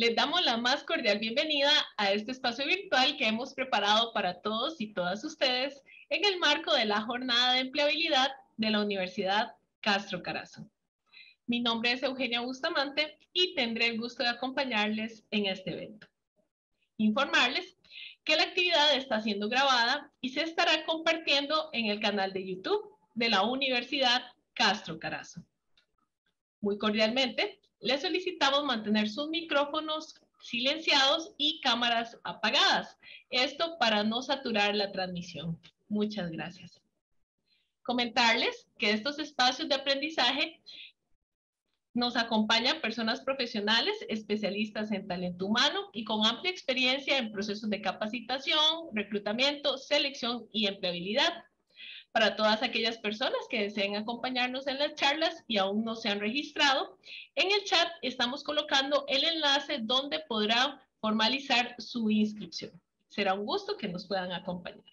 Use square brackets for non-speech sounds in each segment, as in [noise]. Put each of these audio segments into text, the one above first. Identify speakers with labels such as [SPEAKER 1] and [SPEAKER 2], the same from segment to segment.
[SPEAKER 1] Les damos la más cordial bienvenida a este espacio virtual que hemos preparado para todos y todas ustedes en el marco de la jornada de empleabilidad de la Universidad Castro Carazo. Mi nombre es Eugenia Bustamante y tendré el gusto de acompañarles en este evento. Informarles que la actividad está siendo grabada y se estará compartiendo en el canal de YouTube de la Universidad Castro Carazo. Muy cordialmente, les solicitamos mantener sus micrófonos silenciados y cámaras apagadas. Esto para no saturar la transmisión. Muchas gracias. Comentarles que estos espacios de aprendizaje nos acompañan personas profesionales, especialistas en talento humano y con amplia experiencia en procesos de capacitación, reclutamiento, selección y empleabilidad para todas aquellas personas que deseen acompañarnos en las charlas y aún no se han registrado. En el chat estamos colocando el enlace
[SPEAKER 2] donde podrán formalizar su inscripción. Será un gusto que nos puedan acompañar.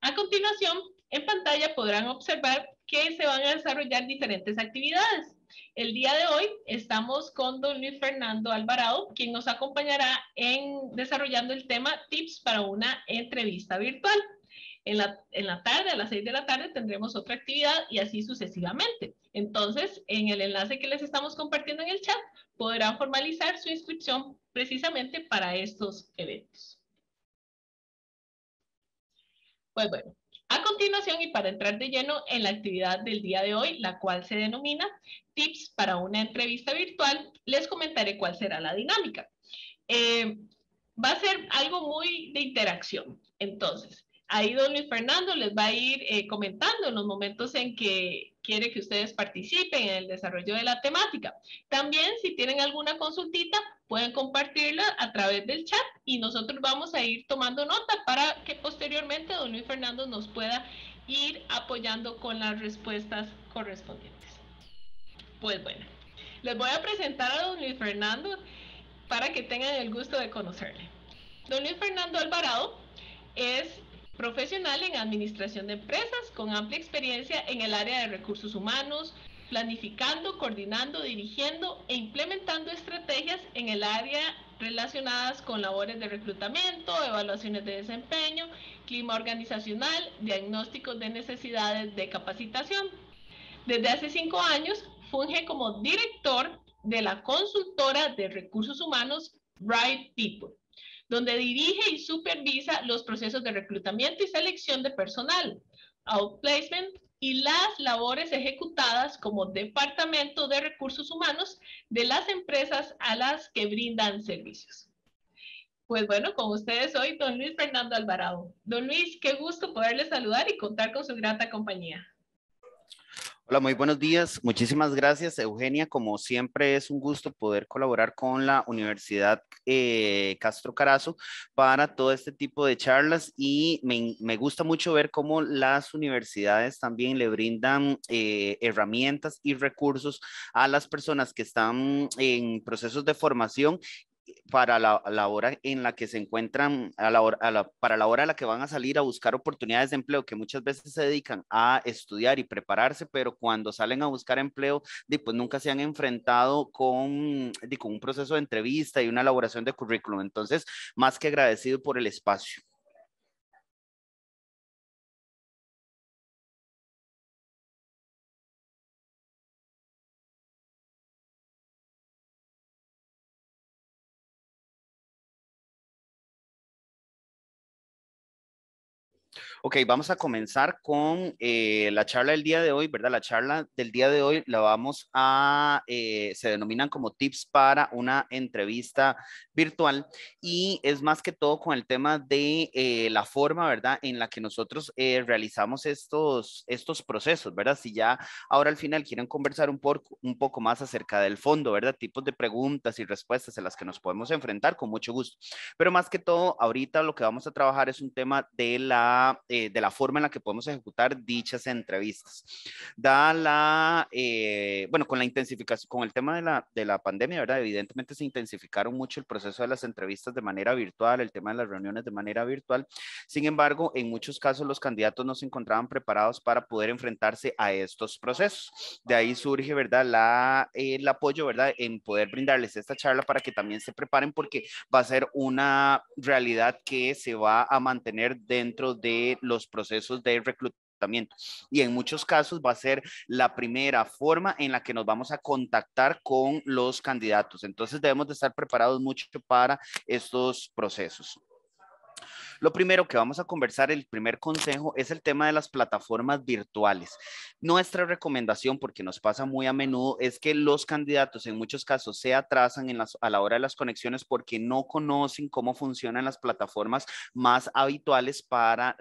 [SPEAKER 2] A continuación, en pantalla podrán observar
[SPEAKER 1] que se van a desarrollar diferentes actividades. El día de hoy estamos con don Luis Fernando Alvarado, quien nos acompañará en desarrollando el tema tips para una entrevista virtual. En la, en la tarde, a las 6 de la tarde, tendremos otra actividad y así sucesivamente. Entonces, en el enlace que les estamos compartiendo en el chat, podrán formalizar su inscripción precisamente para estos eventos. Pues bueno, a continuación, y para entrar de lleno en la actividad del día de hoy, la cual se denomina Tips para una entrevista virtual, les comentaré cuál será la dinámica. Eh, va a ser algo muy de interacción. Entonces, ahí don Luis Fernando les va a ir eh, comentando en los momentos en que quiere que ustedes participen en el desarrollo de la temática. También si tienen alguna consultita, pueden compartirla a través del chat y nosotros vamos a ir tomando nota para que posteriormente don Luis Fernando nos pueda ir apoyando con las respuestas correspondientes. Pues bueno, les voy a presentar a don Luis Fernando para que tengan el gusto de conocerle. Don Luis Fernando Alvarado es profesional en administración de empresas con amplia experiencia en el área de recursos humanos, planificando, coordinando, dirigiendo e implementando estrategias en el área relacionadas con labores de reclutamiento, evaluaciones de desempeño, clima organizacional, diagnósticos de necesidades de capacitación. Desde hace cinco años funge como director de la consultora de recursos humanos Right People donde dirige y supervisa los procesos de reclutamiento y selección de personal, outplacement y las labores ejecutadas como Departamento de Recursos Humanos de las empresas a las que brindan servicios. Pues bueno, con ustedes hoy, don Luis Fernando Alvarado. Don Luis, qué gusto poderle saludar y contar con su grata compañía.
[SPEAKER 3] Hola, muy buenos días. Muchísimas gracias, Eugenia. Como siempre, es un gusto poder colaborar con la Universidad eh, Castro Carazo para todo este tipo de charlas y me, gusta mucho ver cómo las universidades también le brindan eh, herramientas y recursos a las personas que están en procesos de formación para la, hora en la que se encuentran, a la, para la hora a la que van a salir a buscar oportunidades de empleo, que muchas veces se dedican a estudiar y prepararse, pero cuando salen a buscar empleo, pues nunca se han enfrentado con, con un proceso de entrevista y una elaboración de currículum. Entonces, más que agradecido por el espacio. Ok, vamos a comenzar con eh, la charla del día de hoy, ¿verdad? La charla del día de hoy la vamos a, eh, se denominan como tips para una entrevista virtual y es más que todo con el tema de eh, la forma, ¿verdad? En la que nosotros realizamos estos, estos procesos, ¿verdad? Si ya ahora al final quieren conversar un poco, un poco más acerca del fondo, ¿verdad? Tipos de preguntas y respuestas en las que nos podemos enfrentar, con mucho gusto. Pero más que todo, ahorita lo que vamos a trabajar es un tema de la eh, de la forma en la que podemos ejecutar dichas entrevistas. Da la, eh, bueno, con la intensificación, con el tema de la, de la pandemia, ¿verdad? Evidentemente se intensificaron mucho el proceso de las entrevistas de manera virtual, el tema de las reuniones de manera virtual. Sin embargo, en muchos casos los candidatos no se encontraban preparados para poder enfrentarse a estos procesos. De ahí surge, ¿verdad? La, el apoyo, ¿verdad? En poder brindarles esta charla para que también se preparen porque va a ser una realidad que se va a mantener dentro de los procesos de reclutamiento. Y en muchos casos va a ser la primera forma en la que nos vamos a contactar con los candidatos. Entonces debemos de estar preparados mucho para estos procesos. Lo primero que vamos a conversar, el primer consejo, es el tema de las plataformas virtuales. Nuestra recomendación, porque nos pasa muy a menudo, es que los candidatos en muchos casos se atrasan en a la hora de las conexiones porque no conocen cómo funcionan las plataformas más habituales para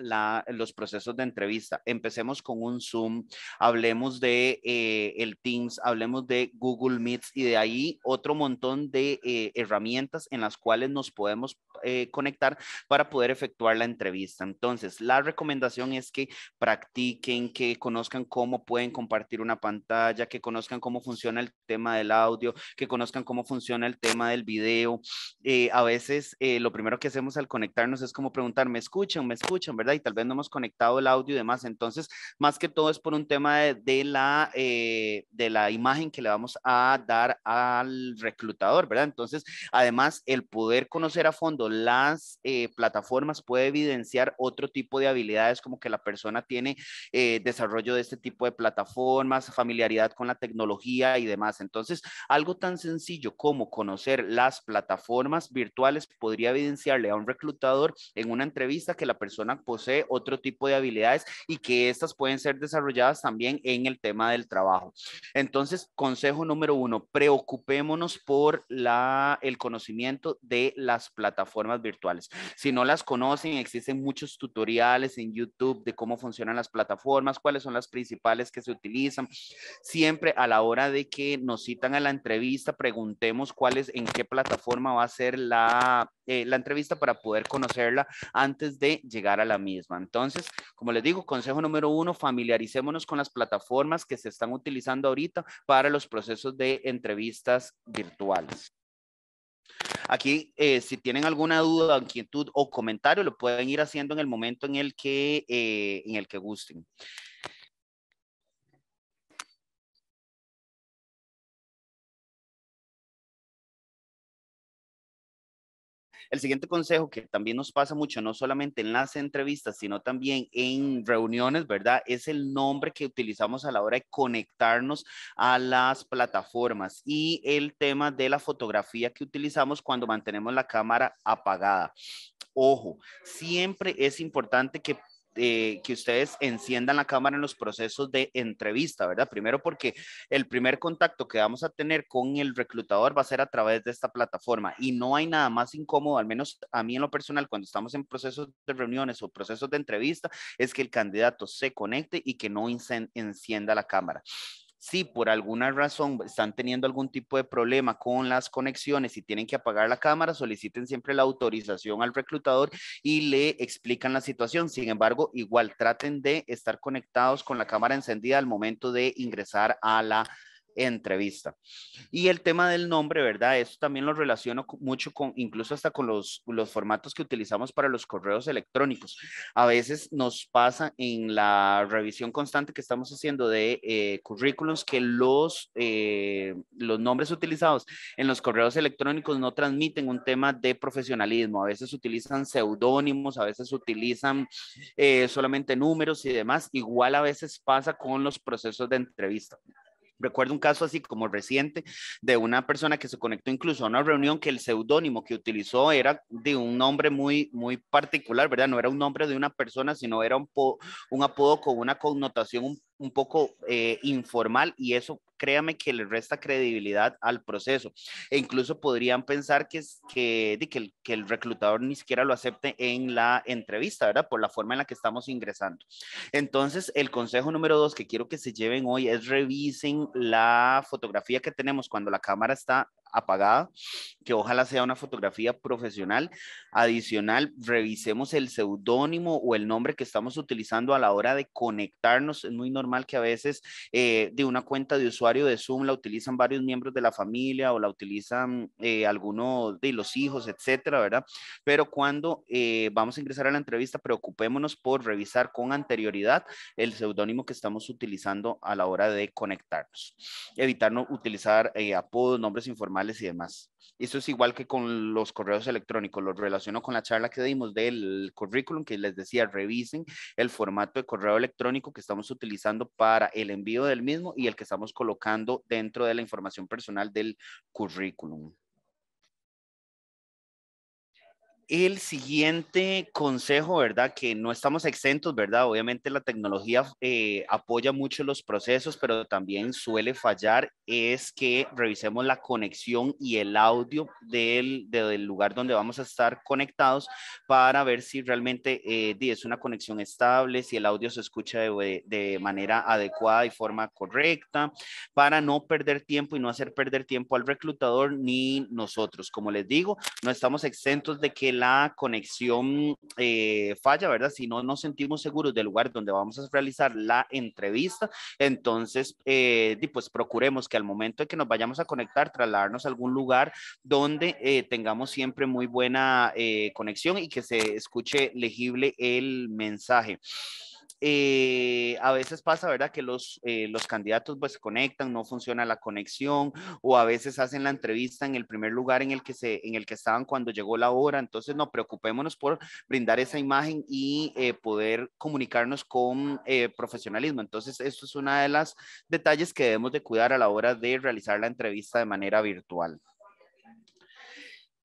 [SPEAKER 3] los procesos de entrevista. Empecemos con un Zoom, hablemos de eh, el Teams, hablemos de Google Meets y de ahí otro montón de eh, herramientas en las cuales nos podemos eh, conectar para poder efectuar efectuar la entrevista. Entonces, la recomendación es que practiquen, que conozcan cómo pueden compartir una pantalla, que conozcan cómo funciona el tema del audio, que conozcan cómo funciona el tema del video. Eh, a veces eh, lo primero que hacemos al conectarnos es como preguntar, ¿me escuchan? ¿Me escuchan? ¿Verdad? Y tal vez no hemos conectado el audio y demás. Entonces, más que todo es por un tema de, la, eh, de la imagen que le vamos a dar al reclutador, ¿verdad? Entonces, además, el poder conocer a fondo las plataformas puede evidenciar otro tipo de habilidades como que la persona tiene eh, desarrollo de este tipo de plataformas, familiaridad con la tecnología y demás. Entonces, algo tan sencillo como conocer las plataformas virtuales podría evidenciarle a un reclutador en una entrevista que la persona posee otro tipo de habilidades y que estas pueden ser desarrolladas también en el tema del trabajo. Entonces, consejo número uno, preocupémonos por la, el conocimiento de las plataformas virtuales. Si no las conoces, existen muchos tutoriales en YouTube de cómo funcionan las plataformas, cuáles son las principales que se utilizan. Siempre a la hora de que nos citan a la entrevista, preguntemos cuál en qué plataforma va a ser la, eh, la entrevista para poder conocerla antes de llegar a la misma. Entonces, como les digo, consejo número uno, familiaricémonos con las plataformas que se están utilizando ahorita para los procesos de entrevistas virtuales. Aquí, eh, si tienen alguna duda, inquietud o comentario, lo pueden ir haciendo en el momento en el que, eh, en el que gusten. El siguiente consejo que también nos pasa mucho, no solamente en las entrevistas, sino también en reuniones, ¿verdad? Es el nombre que utilizamos a la hora de conectarnos a las plataformas y el tema de la fotografía que utilizamos cuando mantenemos la cámara apagada ojo, siempre es importante que eh, que ustedes enciendan la cámara en los procesos de entrevista, ¿verdad? Primero porque el primer contacto que vamos a tener con el reclutador va a ser a través de esta plataforma y no hay nada más incómodo, al menos a mí en lo personal, cuando estamos en procesos de reuniones o procesos de entrevista, es que el candidato se conecte y que no encienda la cámara. Si por alguna razón están teniendo algún tipo de problema con las conexiones y tienen que apagar la cámara, soliciten siempre la autorización al reclutador y le explican la situación. Sin embargo, igual traten de estar conectados con la cámara encendida al momento de ingresar a la entrevista. Y el tema del nombre, ¿verdad? Eso también lo relaciono mucho con, incluso hasta con los, los formatos que utilizamos para los correos electrónicos. A veces nos pasa en la revisión constante que estamos haciendo de eh, currículums que los, eh, los nombres utilizados en los correos electrónicos no transmiten un tema de profesionalismo. A veces utilizan seudónimos, a veces utilizan eh, solamente números y demás. Igual a veces pasa con los procesos de entrevista. Recuerdo un caso así como reciente de una persona que se conectó incluso a una reunión que el seudónimo que utilizó era de un nombre muy, muy particular, ¿verdad? No era un nombre de una persona, sino era un, un apodo con una connotación un, poco eh, informal y eso créame que le resta credibilidad al proceso. E incluso podrían pensar que, que, que, el, que el reclutador ni siquiera lo acepte en la entrevista, ¿verdad? Por la forma en la que estamos ingresando. Entonces, el consejo número dos que quiero que se lleven hoy es revisen la fotografía que tenemos cuando la cámara está apagada, que ojalá sea una fotografía profesional. Adicional, revisemos el seudónimo o el nombre que estamos utilizando a la hora de conectarnos. Es muy normal que a veces eh, de una cuenta de usuario de Zoom la utilizan varios miembros de la familia o la utilizan eh, algunos de los hijos, etcétera, ¿verdad? Pero cuando eh, vamos a ingresar a la entrevista, preocupémonos por revisar con anterioridad el seudónimo que estamos utilizando a la hora de conectarnos. Evitarnos utilizar apodos, nombres informales y demás. Eso es igual que con los correos electrónicos, lo relaciono con la charla que dimos del currículum que les decía, revisen el formato de correo electrónico que estamos utilizando para el envío del mismo y el que estamos colocando dentro de la información personal del currículum el siguiente consejo, ¿verdad? Que no estamos exentos, ¿verdad? Obviamente la tecnología eh, apoya mucho los procesos, pero también suele fallar, es que revisemos la conexión y el audio del, del lugar donde vamos a estar conectados para ver si realmente eh, es una conexión estable, si el audio se escucha de, de manera adecuada y forma correcta, para no perder tiempo y no hacer perder tiempo al reclutador ni nosotros. Como les digo, no estamos exentos de que la conexión eh, falla, ¿verdad? Si no nos sentimos seguros del lugar donde vamos a realizar la entrevista, entonces, eh, pues procuremos que al momento de que nos vayamos a conectar, trasladarnos a algún lugar donde eh, tengamos siempre muy buena conexión y que se escuche legible el mensaje. Eh, a veces pasa, ¿verdad? Que los, eh, los candidatos pues se conectan, no funciona la conexión o a veces hacen la entrevista en el primer lugar en el que, se, en el que estaban cuando llegó la hora. Entonces, no, preocupémonos por brindar esa imagen y eh, poder comunicarnos con eh, profesionalismo. Entonces, esto es uno de las detalles que debemos de cuidar a la hora de realizar la entrevista de manera virtual.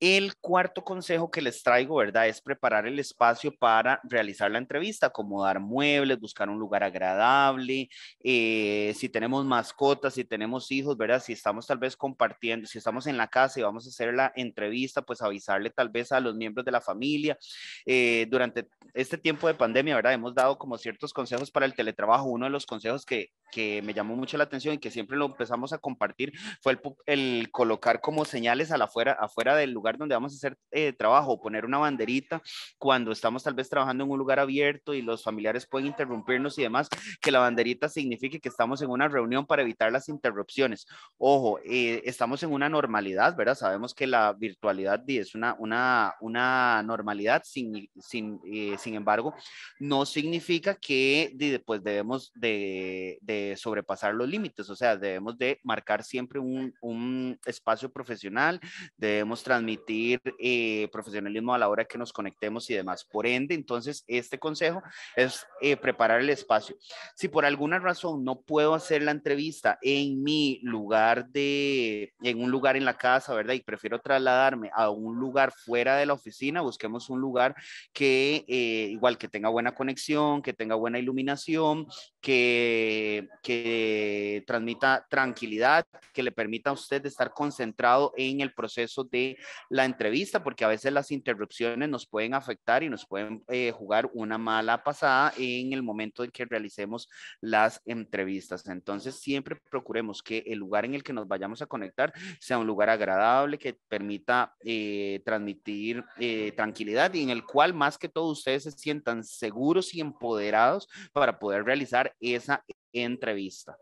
[SPEAKER 3] El cuarto consejo que les traigo, ¿verdad? Es preparar el espacio para realizar la entrevista, acomodar muebles, buscar un lugar agradable, eh, si tenemos mascotas, si tenemos hijos, ¿verdad? Si estamos tal vez compartiendo, si estamos en la casa y vamos a hacer la entrevista, pues avisarle tal vez a los miembros de la familia. Eh, durante este tiempo de pandemia, ¿verdad? Hemos dado como ciertos consejos para el teletrabajo. Uno de los consejos que, me llamó mucho la atención y que siempre lo empezamos a compartir fue el, colocar como señales a la fuera afuera del lugar donde vamos a hacer eh, trabajo, poner una banderita cuando estamos tal vez trabajando en un lugar abierto y los familiares pueden interrumpirnos y demás, que la banderita signifique que estamos en una reunión para evitar las interrupciones. Ojo, eh, estamos en una normalidad, ¿verdad? Sabemos que la virtualidad es una, una, una normalidad, sin, sin, eh, sin embargo, no significa que después pues, debemos de, de sobrepasar los límites, o sea, debemos de marcar siempre un, un espacio profesional, debemos transmitir eh, profesionalismo a la hora que nos conectemos y demás. Por ende, entonces, este consejo es eh, preparar el espacio. Si por alguna razón no puedo hacer la entrevista en mi lugar de, en un lugar en la casa, ¿verdad? Y prefiero trasladarme a un lugar fuera de la oficina, busquemos un lugar que eh, igual que tenga buena conexión, que tenga buena iluminación, que, que transmita tranquilidad, que le permita a usted estar concentrado en el proceso de la entrevista, porque a veces las interrupciones nos pueden afectar y nos pueden eh, jugar una mala pasada en el momento en que realicemos las entrevistas. Entonces, siempre procuremos que el lugar en el que nos vayamos a conectar sea un lugar agradable, que permita eh, transmitir eh, tranquilidad y en el cual más que todo ustedes se sientan seguros y empoderados para poder realizar esa entrevista.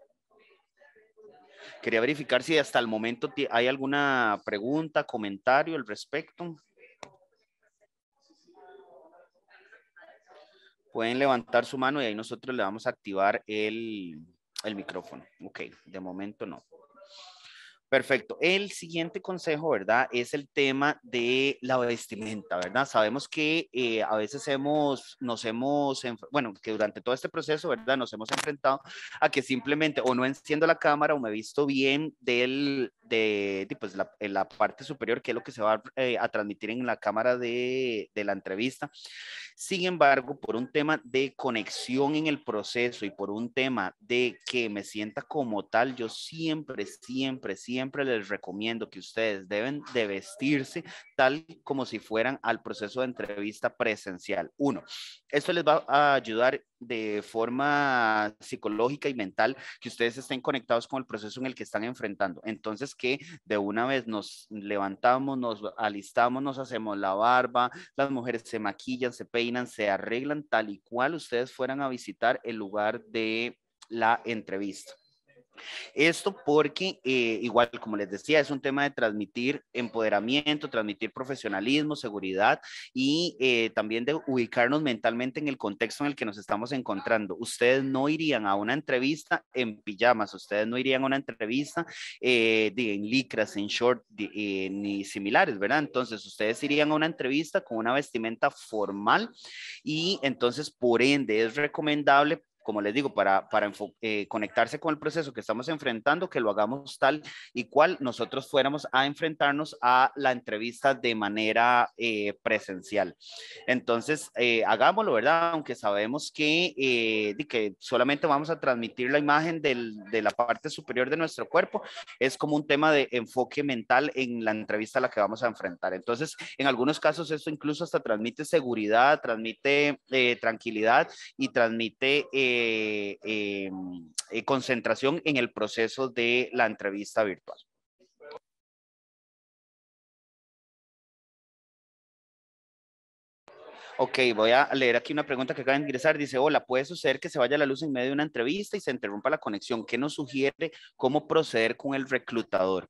[SPEAKER 3] Quería verificar si hasta el momento hay alguna pregunta, comentario al respecto. Pueden levantar su mano y ahí nosotros le vamos a activar el, el micrófono. Ok, de momento no. Perfecto. El siguiente consejo, ¿verdad? Es el tema de la vestimenta, ¿verdad? Sabemos que eh, a veces hemos, nos hemos, bueno, que durante todo este proceso, ¿verdad? Nos hemos enfrentado a que simplemente o no enciendo la cámara o me he visto bien del, de, pues, la, la, parte superior, que es lo que se va eh, a transmitir en la cámara de, de la entrevista. Sin embargo, por un tema de conexión en el proceso y por un tema de que me sienta como tal, yo siempre, siempre, siempre les recomiendo que ustedes deben de vestirse tal como si fueran al proceso de entrevista presencial. Uno, esto les va a ayudar de forma psicológica y mental que ustedes estén conectados con el proceso en el que están enfrentando. Entonces, que de una vez nos levantamos, nos alistamos, nos hacemos la barba, las mujeres se maquillan, se peinan, se arreglan tal y cual ustedes fueran a visitar el lugar de la entrevista. Esto porque, eh, igual como les decía, es un tema de transmitir empoderamiento, transmitir profesionalismo, seguridad y eh, también de ubicarnos mentalmente en el contexto en el que nos estamos encontrando. Ustedes no irían a una entrevista en pijamas, ustedes no irían a una entrevista eh, en licras, en short, ni similares, ¿verdad? Entonces, ustedes irían a una entrevista con una vestimenta formal y entonces, por ende, es recomendable como les digo, para, para eh, conectarse con el proceso que estamos enfrentando, que lo hagamos tal y cual nosotros fuéramos a enfrentarnos a la entrevista de manera eh, presencial. Entonces, eh, hagámoslo, ¿verdad? Aunque sabemos que, que solamente vamos a transmitir la imagen de la parte superior de nuestro cuerpo, es como un tema de enfoque mental en la entrevista a la que vamos a enfrentar. Entonces, en algunos casos esto incluso hasta transmite seguridad, transmite tranquilidad y transmite... Eh, em, eh, concentración en el proceso de la entrevista virtual. Ok, voy a leer aquí una pregunta que acaba de ingresar. Dice, hola, ¿puede suceder que se vaya la luz en medio de una entrevista y se interrumpa la conexión? ¿Qué nos sugiere cómo proceder con el reclutador?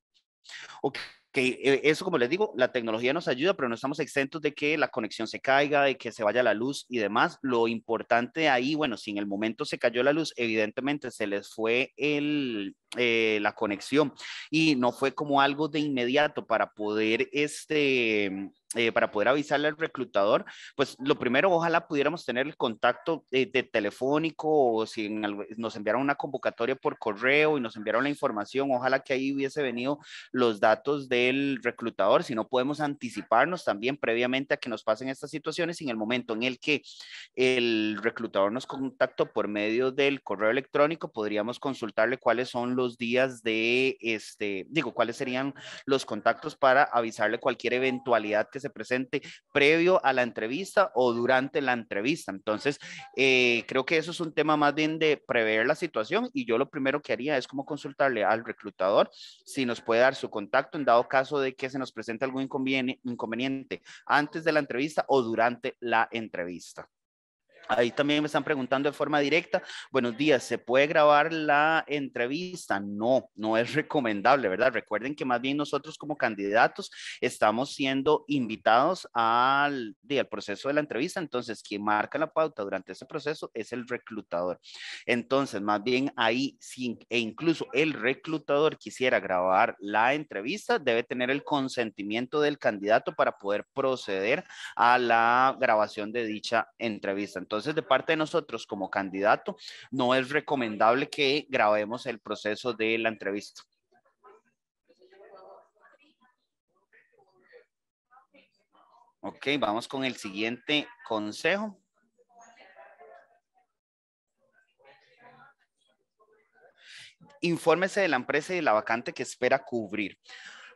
[SPEAKER 3] Ok, que eh, eso, como les digo, la tecnología nos ayuda, pero no estamos exentos de que la conexión se caiga, de que se vaya la luz y demás. Lo importante ahí, bueno, si en el momento se cayó la luz, evidentemente se les fue el, eh, la conexión y no fue como algo de inmediato para poder este mm, eh, para poder avisarle al reclutador, pues lo primero, ojalá pudiéramos tener el contacto eh, de telefónico o si nos enviaron una convocatoria por correo y nos enviaron la información, ojalá que ahí hubiese venido los datos del reclutador, si no podemos anticiparnos también previamente a que nos pasen estas situaciones en el momento en el que el reclutador nos contactó por medio del correo electrónico, podríamos consultarle cuáles son los los días de, este, digo, cuáles serían los contactos para avisarle cualquier eventualidad que se presente previo a la entrevista o durante la entrevista. Entonces, eh, creo que eso es un tema más bien de prever la situación y yo lo primero que haría es como consultarle al reclutador si nos puede dar su contacto en dado caso de que se nos presente algún inconveniente antes de la entrevista o durante la entrevista. Ahí también me están preguntando de forma directa, buenos días, ¿se puede grabar la entrevista? No, no es recomendable, ¿verdad? Recuerden que más bien nosotros como candidatos estamos siendo invitados al, al proceso de la entrevista, entonces quien marca la pauta durante ese proceso es el reclutador. Entonces, más bien ahí, e incluso el reclutador quisiera grabar la entrevista, debe tener el consentimiento del candidato para poder proceder a la grabación de dicha entrevista. Entonces, entonces, de parte de nosotros como candidato, no es recomendable que grabemos el proceso de la entrevista. Ok, vamos con el siguiente consejo. Infórmese de la empresa y de la vacante que espera cubrir.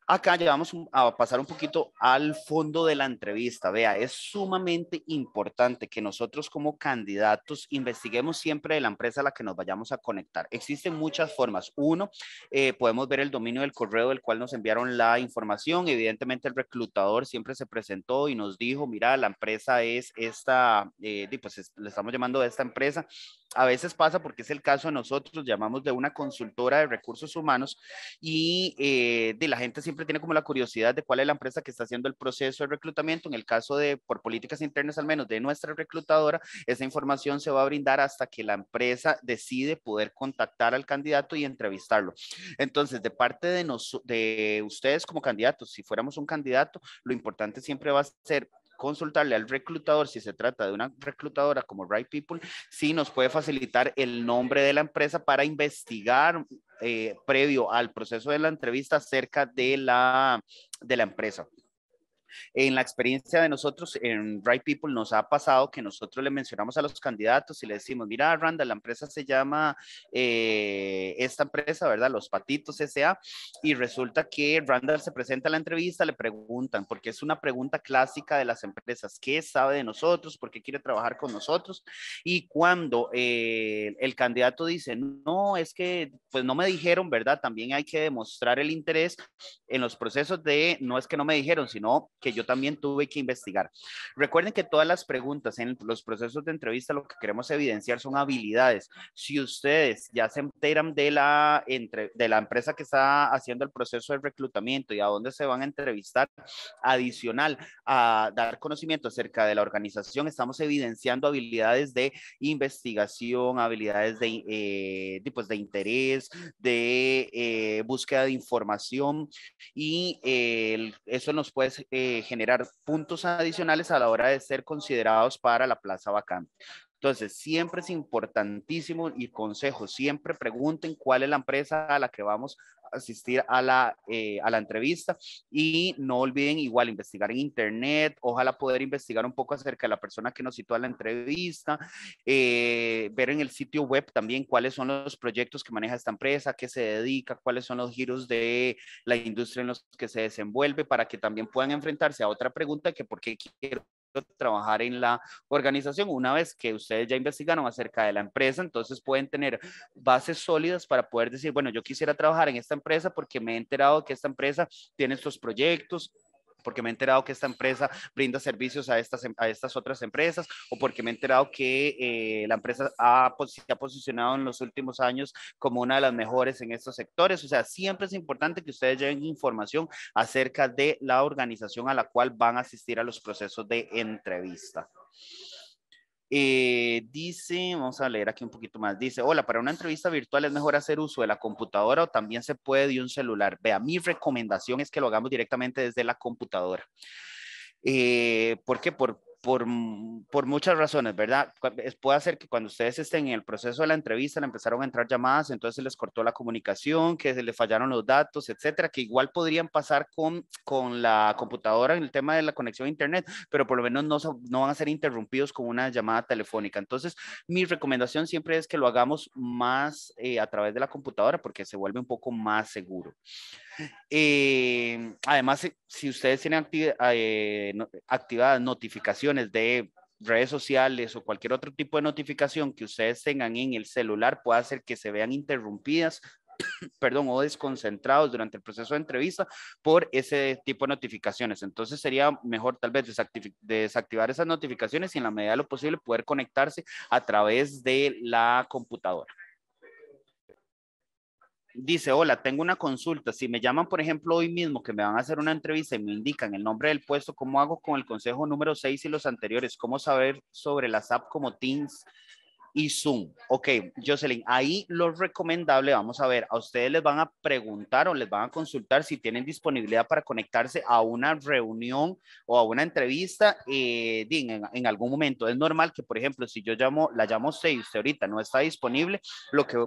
[SPEAKER 3] Acá llevamos a pasar un poquito al fondo de la entrevista. Vea, es sumamente importante que nosotros como candidatos investiguemos siempre de la empresa a la que nos vayamos a conectar. Existen muchas formas. Uno, eh, podemos ver el dominio del correo del cual nos enviaron la información. Evidentemente el reclutador siempre se presentó y nos dijo, mira, la empresa es esta, eh, pues le estamos llamando a esta empresa a veces pasa porque es el caso de nosotros, llamamos de una consultora de recursos humanos y eh, de la gente siempre tiene como la curiosidad de cuál es la empresa que está haciendo el proceso de reclutamiento. En el caso de, por políticas internas al menos, de nuestra reclutadora, esa información se va a brindar hasta que la empresa decide poder contactar al candidato y entrevistarlo. Entonces, de parte de, nos, de ustedes como candidatos, si fuéramos un candidato, lo importante siempre va a ser consultarle al reclutador, si se trata de una reclutadora como Right People, si nos puede facilitar el nombre de la empresa para investigar eh, previo al proceso de la entrevista acerca de la, de la empresa. En la experiencia de nosotros, en Right People nos ha pasado que nosotros le mencionamos a los candidatos y le decimos, mira, Randall, la empresa se llama eh, esta empresa, ¿verdad? Los Patitos S.A. Y resulta que Randall se presenta a la entrevista, le preguntan, porque es una pregunta clásica de las empresas, ¿qué sabe de nosotros? ¿Por qué quiere trabajar con nosotros? Y cuando eh, el candidato dice, no, es que, pues no me dijeron, ¿verdad? También hay que demostrar el interés en los procesos de, no es que no me dijeron, sino que yo también tuve que investigar. Recuerden que todas las preguntas en los procesos de entrevista lo que queremos evidenciar son habilidades. Si ustedes ya se enteran de la, entre, de la empresa que está haciendo el proceso de reclutamiento y a dónde se van a entrevistar, adicional a dar conocimiento acerca de la organización, estamos evidenciando habilidades de investigación, habilidades de, eh, de, interés, de eh, búsqueda de información y eh, eso nos puede eh, generar puntos adicionales a la hora de ser considerados para la plaza vacante. Entonces, siempre es importantísimo y consejo, siempre pregunten cuál es la empresa a la que vamos a asistir a la, eh, a la entrevista y no olviden igual investigar en internet, ojalá poder investigar un poco acerca de la persona que nos citó a la entrevista, eh, ver en el sitio web también cuáles son los proyectos que maneja esta empresa, qué se dedica, cuáles son los giros de la industria en los que se desenvuelve para que también puedan enfrentarse a otra pregunta que por qué quiero trabajar en la organización una vez que ustedes ya investigaron acerca de la empresa, entonces pueden tener bases sólidas para poder decir, bueno, yo quisiera trabajar en esta empresa porque me he enterado que esta empresa tiene estos proyectos, porque me he enterado que esta empresa brinda servicios a estas, em, a estas otras empresas o porque me he enterado que eh, la empresa ha, se ha posicionado en los últimos años como una de las mejores en estos sectores. O sea, siempre es importante que ustedes lleven información acerca de la organización a la cual van a asistir a los procesos de entrevista. Eh, dice, vamos a leer aquí un poquito más, dice, hola, para una entrevista virtual es mejor hacer uso de la computadora o también se puede de un celular. Vea, mi recomendación es que lo hagamos directamente desde la computadora. Eh, ¿Por qué? por, mm, por, muchas razones, ¿verdad? Puede ser que cuando ustedes estén en el proceso de la entrevista le empezaron a entrar llamadas, entonces se les cortó la comunicación, que se les fallaron los datos, etcétera, que igual podrían pasar con, con la computadora en el tema de la conexión a Internet, pero por lo menos no, no van a ser interrumpidos con una llamada telefónica. Entonces, mi recomendación siempre es que lo hagamos más eh, a través de la computadora porque se vuelve un poco más seguro. Eh, además, si ustedes tienen eh, activadas notificaciones, de redes sociales o cualquier otro tipo de notificación que ustedes tengan en el celular puede hacer que se vean interrumpidas [coughs] perdón, o desconcentrados durante el proceso de entrevista por ese tipo de notificaciones. Entonces sería mejor tal vez desactivar esas notificaciones y en la medida de lo posible poder conectarse a través de la computadora dice, hola, tengo una consulta. Si me llaman, por ejemplo, hoy mismo que me van a hacer una entrevista y me indican el nombre del puesto, ¿cómo hago con el consejo número 6 y los anteriores? ¿Cómo saber sobre las apps como Teams, y Zoom. Ok, Jocelyn, ahí lo recomendable, vamos a ver, a ustedes les van a preguntar o les van a consultar si tienen disponibilidad para conectarse a una reunión o a una entrevista eh, en, algún momento. Es normal que, por ejemplo, si yo llamo, la llamo a usted ahorita no está disponible, lo que,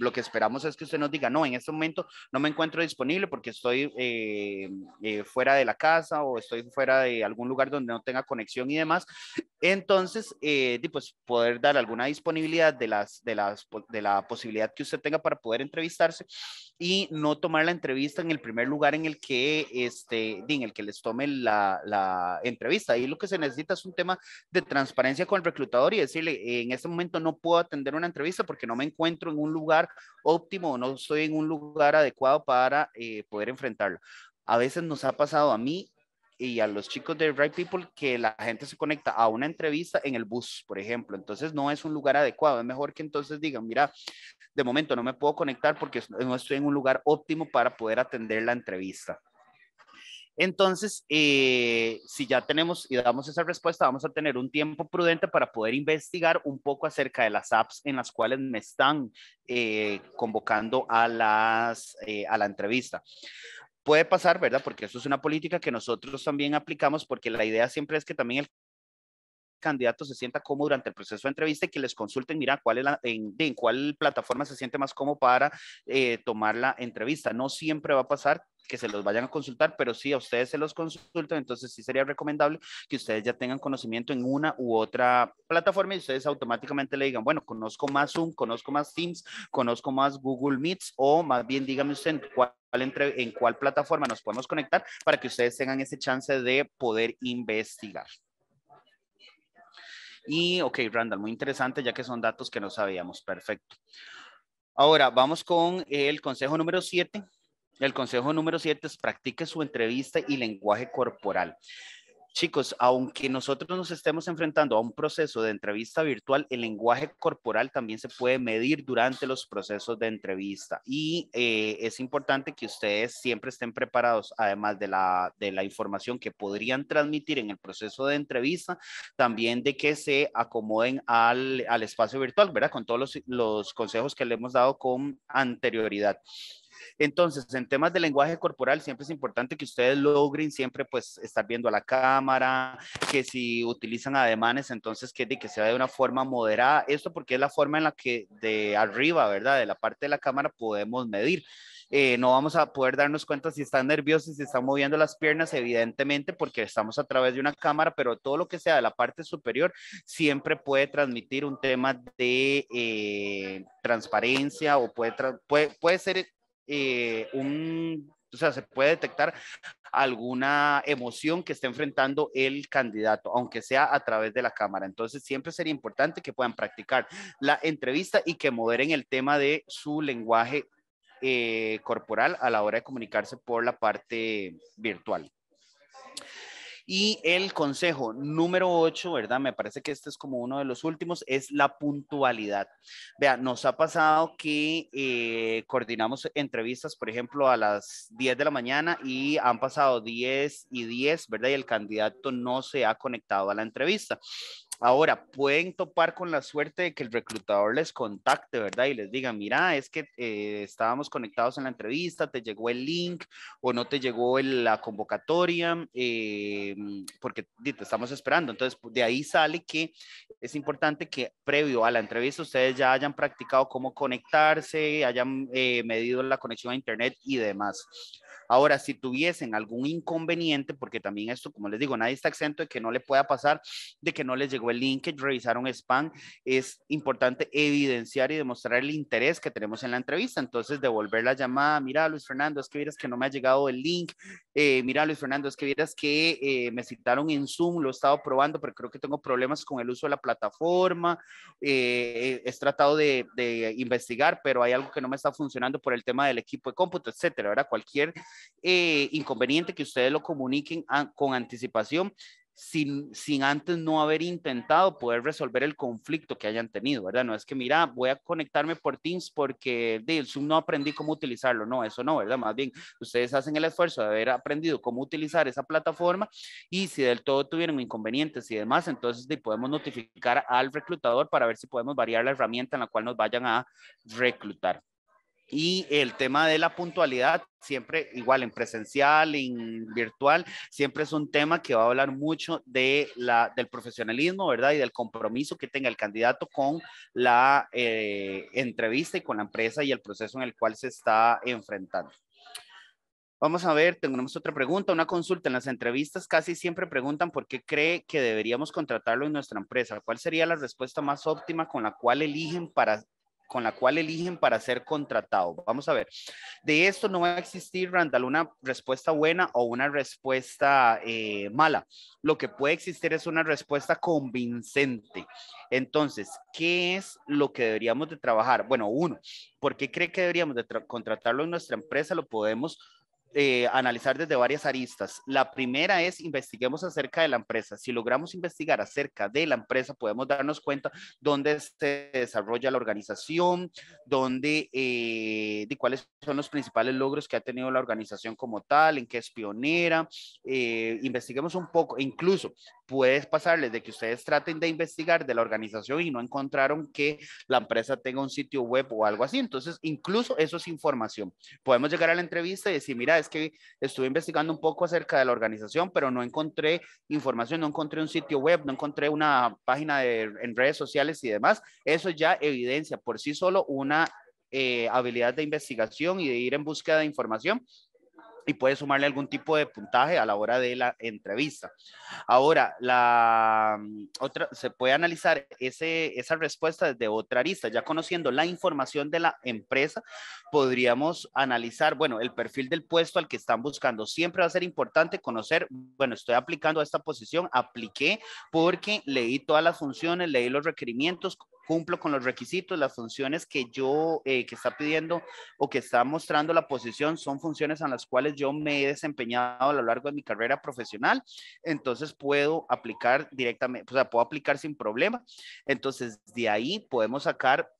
[SPEAKER 3] lo que esperamos es que usted nos diga, no, en este momento no me encuentro disponible porque estoy eh, eh, fuera de la casa o estoy fuera de algún lugar donde no tenga conexión y demás. Entonces, pues poder dar alguna disponibilidad de, las, de, las, de la posibilidad que usted tenga para poder entrevistarse y no tomar la entrevista en el primer lugar en el que, este, en el que les tome la, entrevista. Ahí lo que se necesita es un tema de transparencia con el reclutador y decirle, en este momento no puedo atender una entrevista porque no me encuentro en un lugar óptimo, o no estoy en un lugar adecuado para eh, poder enfrentarlo. A veces nos ha pasado a mí y a los chicos de Right People que la gente se conecta a una entrevista en el bus, por ejemplo. Entonces no es un lugar adecuado. Es mejor que entonces digan, mira, de momento no me puedo conectar porque no estoy en un lugar óptimo para poder atender la entrevista. Entonces, eh, si ya tenemos y damos esa respuesta, vamos a tener un tiempo prudente para poder investigar un poco acerca de las apps en las cuales me están eh, convocando a, las, eh, a la entrevista puede pasar, ¿verdad? Porque eso es una política que nosotros también aplicamos porque la idea siempre es que también el candidato se sienta cómodo durante el proceso de entrevista y que les consulten, mira, cuál es en, cuál plataforma se siente más cómodo para eh, tomar la entrevista. No siempre va a pasar que se los vayan a consultar, pero sí a ustedes se los consultan, entonces sí sería recomendable que ustedes ya tengan conocimiento en una u otra plataforma y ustedes automáticamente le digan, bueno, conozco más Zoom, conozco más Teams, conozco más Google Meets o más bien dígame usted cuál en cuál plataforma nos podemos conectar para que ustedes tengan ese chance de poder investigar. Y, ok, Randall, muy interesante, ya que son datos que no sabíamos. Perfecto. Ahora, vamos con el consejo número 7. El consejo número 7 es practique su entrevista y lenguaje corporal. Chicos, aunque nosotros nos estemos enfrentando a un proceso de entrevista virtual, el lenguaje corporal también se puede medir durante los procesos de entrevista y eh, es importante que ustedes siempre estén preparados, además de la, de la información que podrían transmitir en el proceso de entrevista, también de que se acomoden al, al espacio virtual, ¿verdad? Con todos los, los consejos que le hemos dado con anterioridad. Entonces, en temas de lenguaje corporal, siempre es importante que ustedes logren siempre pues estar viendo a la cámara, que si utilizan ademanes, entonces que, que sea de una forma moderada. Esto porque es la forma en la que de arriba, ¿verdad? De la parte de la cámara podemos medir. Eh, no vamos a poder darnos cuenta si están nerviosos, si están moviendo las piernas, evidentemente, porque estamos a través de una cámara, pero todo lo que sea de la parte superior siempre puede transmitir un tema de eh, transparencia o puede, puede, puede ser eh, o sea, se puede detectar alguna emoción que esté enfrentando el candidato, aunque sea a través de la cámara. Entonces, siempre sería importante que puedan practicar la entrevista y que moderen el tema de su lenguaje eh, corporal a la hora de comunicarse por la parte virtual. Y el consejo número 8, ¿verdad? Me parece que este es como uno de los últimos, es la puntualidad. Vea, nos ha pasado que eh, coordinamos entrevistas, por ejemplo, a las 10 de la mañana y han pasado 10 y 10, ¿verdad? Y el candidato no se ha conectado a la entrevista. Ahora, pueden topar con la suerte de que el reclutador les contacte, ¿verdad? Y les diga, mira, es que eh, estábamos conectados en la entrevista, te llegó el link o no te llegó la convocatoria, eh, porque te estamos esperando. Entonces, pues, de ahí sale que es importante que previo a la entrevista ustedes ya hayan practicado cómo conectarse, hayan eh, medido la conexión a Internet y demás. Ahora, si tuviesen algún inconveniente, porque también esto, como les digo, nadie está exento de que no le pueda pasar, de que no les llegó el link, que revisaron spam, es importante evidenciar y demostrar el interés que tenemos en la entrevista. Entonces, devolver la llamada, mira, Luis Fernando, es que vieras que no me ha llegado el link, eh, mira, Luis Fernando, es que vieras que eh, me citaron en Zoom, lo he estado probando, pero creo que tengo problemas con el uso de la plataforma, eh, he tratado de, investigar, pero hay algo que no me está funcionando por el tema del equipo de cómputo, etcétera, ¿verdad? Cualquier eh, inconveniente que ustedes lo comuniquen con anticipación sin, antes no haber intentado poder resolver el conflicto que hayan tenido, ¿verdad? No es que, mira, voy a conectarme por Teams porque de Zoom no aprendí cómo utilizarlo, no, eso no, ¿verdad? Más bien, ustedes hacen el esfuerzo de haber aprendido cómo utilizar esa plataforma y si del todo tuvieron inconvenientes y demás, entonces podemos notificar al reclutador para ver si podemos variar la herramienta en la cual nos vayan a reclutar. Y el tema de la puntualidad, siempre igual en presencial, en virtual, siempre es un tema que va a hablar mucho de la, del profesionalismo, ¿verdad? Y del compromiso que tenga el candidato con la eh, entrevista y con la empresa y el proceso en el cual se está enfrentando. Vamos a ver, tenemos otra pregunta, una consulta. En las entrevistas casi siempre preguntan por qué cree que deberíamos contratarlo en nuestra empresa. ¿Cuál sería la respuesta más óptima con la cual eligen para con la cual eligen para ser contratado. Vamos a ver, de esto no va a existir, Randall, una respuesta buena o una respuesta eh, mala. Lo que puede existir es una respuesta convincente. Entonces, ¿qué es lo que deberíamos de trabajar? Bueno, uno, ¿por qué cree que deberíamos de contratarlo en nuestra empresa? Lo podemos eh, analizar desde varias aristas. La primera es investiguemos acerca de la empresa. Si logramos investigar acerca de la empresa, podemos darnos cuenta dónde se desarrolla la organización, dónde, eh, de cuáles son los principales logros que ha tenido la organización como tal, en qué es pionera. Eh, investiguemos un poco, incluso Puedes pasarles de que ustedes traten de investigar de la organización y no encontraron que la empresa tenga un sitio web o algo así. Entonces, incluso eso es información. Podemos llegar a la entrevista y decir, mira, es que estuve investigando un poco acerca de la organización, pero no encontré información, no encontré un sitio web, no encontré una página en redes sociales y demás. Eso ya evidencia por sí solo una eh, habilidad de investigación y de ir en búsqueda de información y puede sumarle algún tipo de puntaje a la hora de la entrevista. Ahora, la mm, otra se puede analizar esa respuesta desde otra arista, ya conociendo la información de la empresa, podríamos analizar, bueno, el perfil del puesto al que están buscando. Siempre va a ser importante conocer, bueno, estoy aplicando a esta posición, apliqué porque leí todas las funciones, leí los requerimientos, cumplo con los requisitos, las funciones que yo, eh, que está pidiendo o que está mostrando la posición, son funciones en las cuales yo me he desempeñado a lo largo de mi carrera profesional, entonces puedo aplicar directamente, o sea, puedo aplicar sin problema. Entonces, de ahí podemos sacar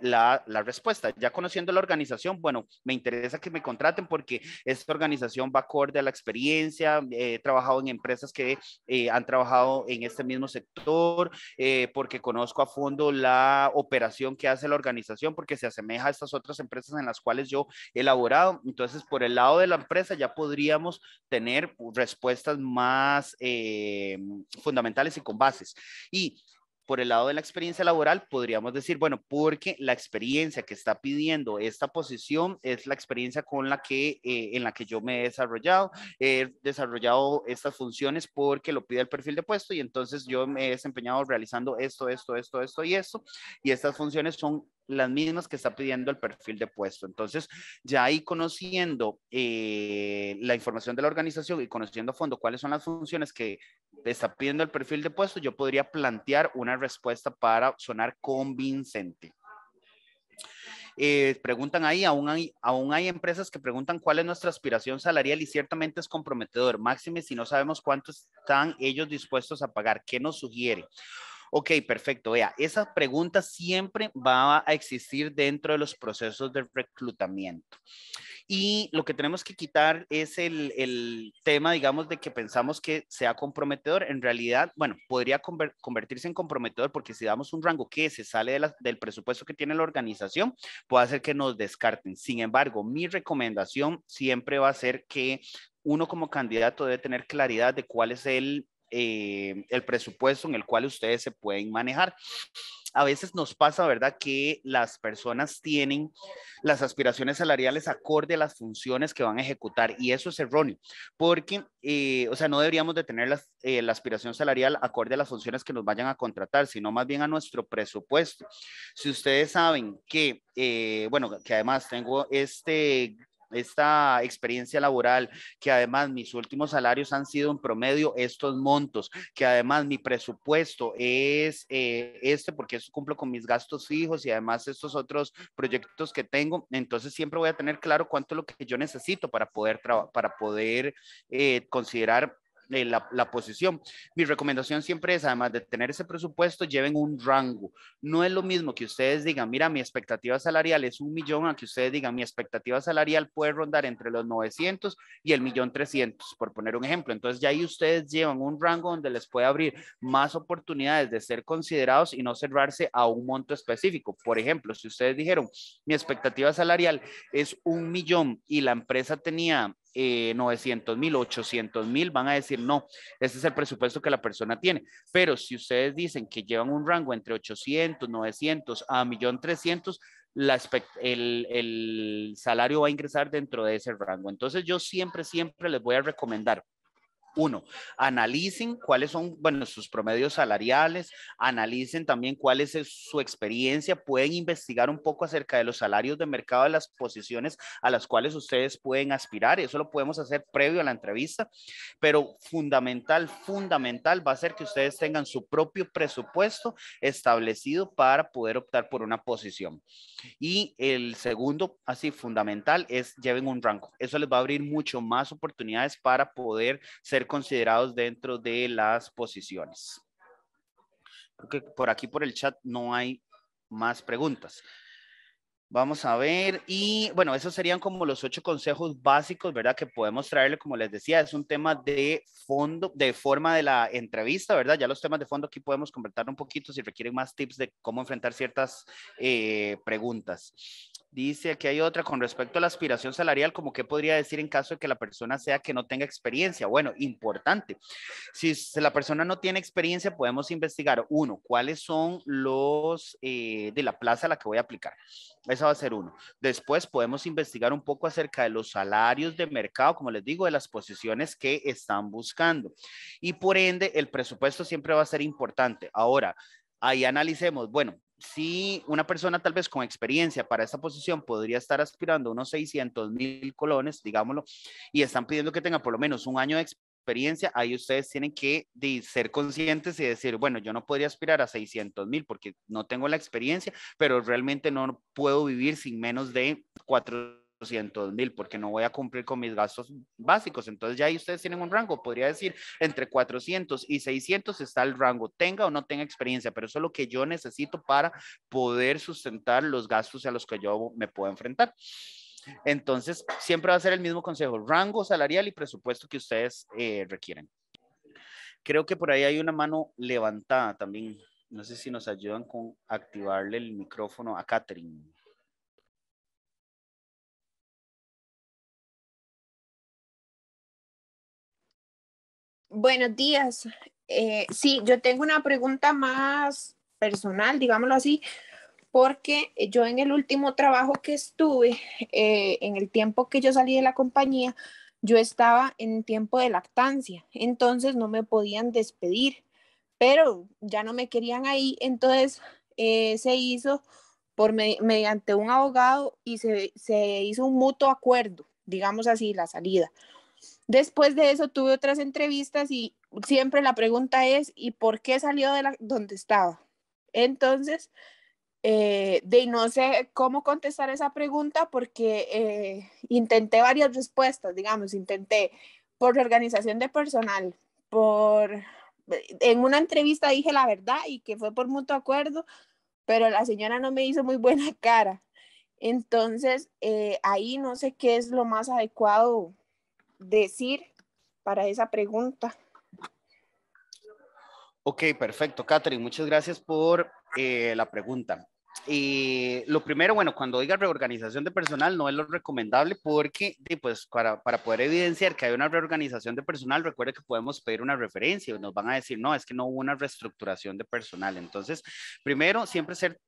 [SPEAKER 3] la, respuesta. Ya conociendo la organización, bueno, me interesa que me contraten porque esta organización va acorde a la experiencia. Eh, he trabajado en empresas que eh, han trabajado en este mismo sector, eh, porque conozco a fondo la operación que hace la organización, porque se asemeja a estas otras empresas en las cuales yo he elaborado. Entonces, por el lado de la empresa ya podríamos tener respuestas más fundamentales y con bases. Y por el lado de la experiencia laboral, podríamos decir, bueno, porque la experiencia que está pidiendo esta posición es la experiencia con la que, eh, en la que yo me he desarrollado, he desarrollado estas funciones porque lo pide el perfil de puesto y entonces yo me he desempeñado realizando esto, esto, esto, esto y esto, y estas funciones son las mismas que está pidiendo el perfil de puesto. Entonces, ya ahí conociendo eh, la información de la organización y conociendo a fondo cuáles son las funciones que está pidiendo el perfil de puesto, yo podría plantear una respuesta para sonar convincente. Eh, preguntan ahí, aún hay, aún hay empresas que preguntan cuál es nuestra aspiración salarial y ciertamente es comprometedor, máxime si no sabemos cuánto están ellos dispuestos a pagar. ¿Qué nos sugiere? Ok, perfecto. Vea, esa pregunta siempre va a existir dentro de los procesos de reclutamiento. Y lo que tenemos que quitar es el, el tema, digamos, de que pensamos que sea comprometedor. En realidad, bueno, podría convertirse en comprometedor porque si damos un rango que se sale del presupuesto que tiene la organización, puede hacer que nos descarten. Sin embargo, mi recomendación siempre va a ser que uno como candidato debe tener claridad de cuál es el eh, el presupuesto en el cual ustedes se pueden manejar. A veces nos pasa, ¿verdad?, que las personas tienen las aspiraciones salariales acorde a las funciones que van a ejecutar y eso es erróneo, porque, eh, o sea, no deberíamos de tener eh, la aspiración salarial acorde a las funciones que nos vayan a contratar, sino más bien a nuestro presupuesto. Si ustedes saben que, bueno, que además tengo este esta experiencia laboral, que además mis últimos salarios han sido en promedio estos montos, que además mi presupuesto es eh, este porque eso cumplo con mis gastos fijos y además estos otros proyectos que tengo, entonces siempre voy a tener claro cuánto es lo que yo necesito para poder, para poder eh, considerar la, posición. Mi recomendación siempre es, además de tener ese presupuesto, lleven un rango. No es lo mismo que ustedes digan, mira, mi expectativa salarial es un millón, a que ustedes digan, mi expectativa salarial puede rondar entre los 900 y el millón 300, por poner un ejemplo. Entonces, ya ahí ustedes llevan un rango donde les puede abrir más oportunidades de ser considerados y no cerrarse a un monto específico. Por ejemplo, si ustedes dijeron, mi expectativa salarial es un millón y la empresa tenía 900 eh, mil, 800 mil, van a decir, no, ese es el presupuesto que la persona tiene. Pero si ustedes dicen que llevan un rango entre 800, 900 a 1.300.000, la, el salario va a ingresar dentro de ese rango. Entonces yo siempre, siempre les voy a recomendar uno, analicen cuáles son, bueno, sus promedios salariales, analicen también cuál es eh, su experiencia, pueden investigar un poco acerca de los salarios de mercado de las posiciones a las cuales ustedes pueden aspirar, eso lo podemos hacer previo a la entrevista, pero fundamental, fundamental va a ser que ustedes tengan su propio presupuesto establecido para poder optar por una posición. Y el segundo, así fundamental, es lleven un rango, eso les va a abrir mucho más oportunidades para poder ser considerados dentro de las posiciones. Creo que por aquí, por el chat, no hay más preguntas. Vamos a ver, y bueno, esos serían como los ocho consejos básicos, ¿verdad? Que podemos traerle, como les decía, es un tema de fondo, de forma de la entrevista, ¿verdad? Ya los temas de fondo aquí podemos conversar un poquito si requieren más tips de cómo enfrentar ciertas eh, preguntas. Dice, aquí hay otra con respecto a la aspiración salarial, como que podría decir en caso de que la persona sea que no tenga experiencia. Bueno, importante. Si la persona no tiene experiencia, podemos investigar, uno, cuáles son los eh, de la plaza a la que voy a aplicar. Esa va a ser uno. Después podemos investigar un poco acerca de los salarios de mercado, como les digo, de las posiciones que están buscando. Y por ende, el presupuesto siempre va a ser importante. Ahora, ahí analicemos, bueno, si una persona tal vez con experiencia para esta posición podría estar aspirando unos 600 mil colones, digámoslo, y están pidiendo que tenga por lo menos un año de experiencia, ahí ustedes tienen que ser conscientes y decir, bueno, yo no podría aspirar a 600 mil porque no tengo la experiencia, pero realmente no puedo vivir sin menos de cuatro mil porque no voy a cumplir con mis gastos básicos. Entonces ya ahí ustedes tienen un rango, podría decir entre 400 y 600 está el rango, tenga o no tenga experiencia, pero eso es lo que yo necesito para poder sustentar los gastos a los que yo me puedo enfrentar. Entonces, siempre va a ser el mismo consejo, rango salarial y presupuesto que ustedes eh, requieren. Creo que por ahí hay una mano levantada también. No sé si nos ayudan con activarle el micrófono a Catherine.
[SPEAKER 2] Buenos días. Eh, sí, yo tengo una pregunta más personal,
[SPEAKER 4] digámoslo así, porque yo en el último trabajo que estuve, eh, en el tiempo que yo salí de la compañía, yo estaba en tiempo de lactancia, entonces no me podían despedir, pero ya no me querían ahí, entonces eh, se hizo por mediante un abogado y se, se hizo un mutuo acuerdo, digamos así, la salida. Después de eso tuve otras entrevistas y siempre la pregunta es, ¿y por qué salió de la, donde estaba? Entonces, eh, de no sé cómo contestar esa pregunta porque eh, intenté varias respuestas, digamos, intenté por organización de personal, por... En una entrevista dije la verdad y que fue por mutuo acuerdo, pero la señora no me hizo muy buena cara. Entonces, eh, ahí no sé qué es lo más adecuado decir para esa pregunta.
[SPEAKER 3] Ok, perfecto. Catherine, muchas gracias por eh, la pregunta. y lo primero, bueno, cuando diga reorganización de personal no es lo recomendable porque pues, para, para, poder evidenciar que hay una reorganización de personal, recuerde que podemos pedir una referencia y nos van a decir, no, es que no hubo una reestructuración de personal. Entonces, primero, siempre ser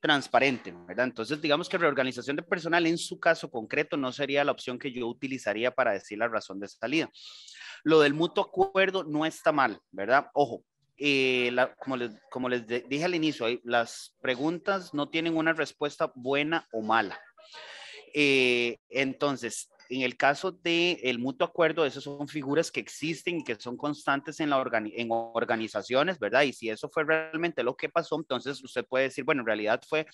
[SPEAKER 3] transparente, ¿verdad? Entonces, digamos que reorganización de personal en su caso concreto no sería la opción que yo utilizaría para decir la razón de salida. Lo del mutuo acuerdo no está mal, ¿verdad? Ojo, eh, como, les, dije al inicio, las preguntas no tienen una respuesta buena o mala. Eh, entonces, en el caso del el mutuo acuerdo, esas son figuras que existen, y que son constantes en, la en organizaciones, ¿verdad? Y si eso fue realmente lo que pasó, entonces usted puede decir, bueno, en realidad fue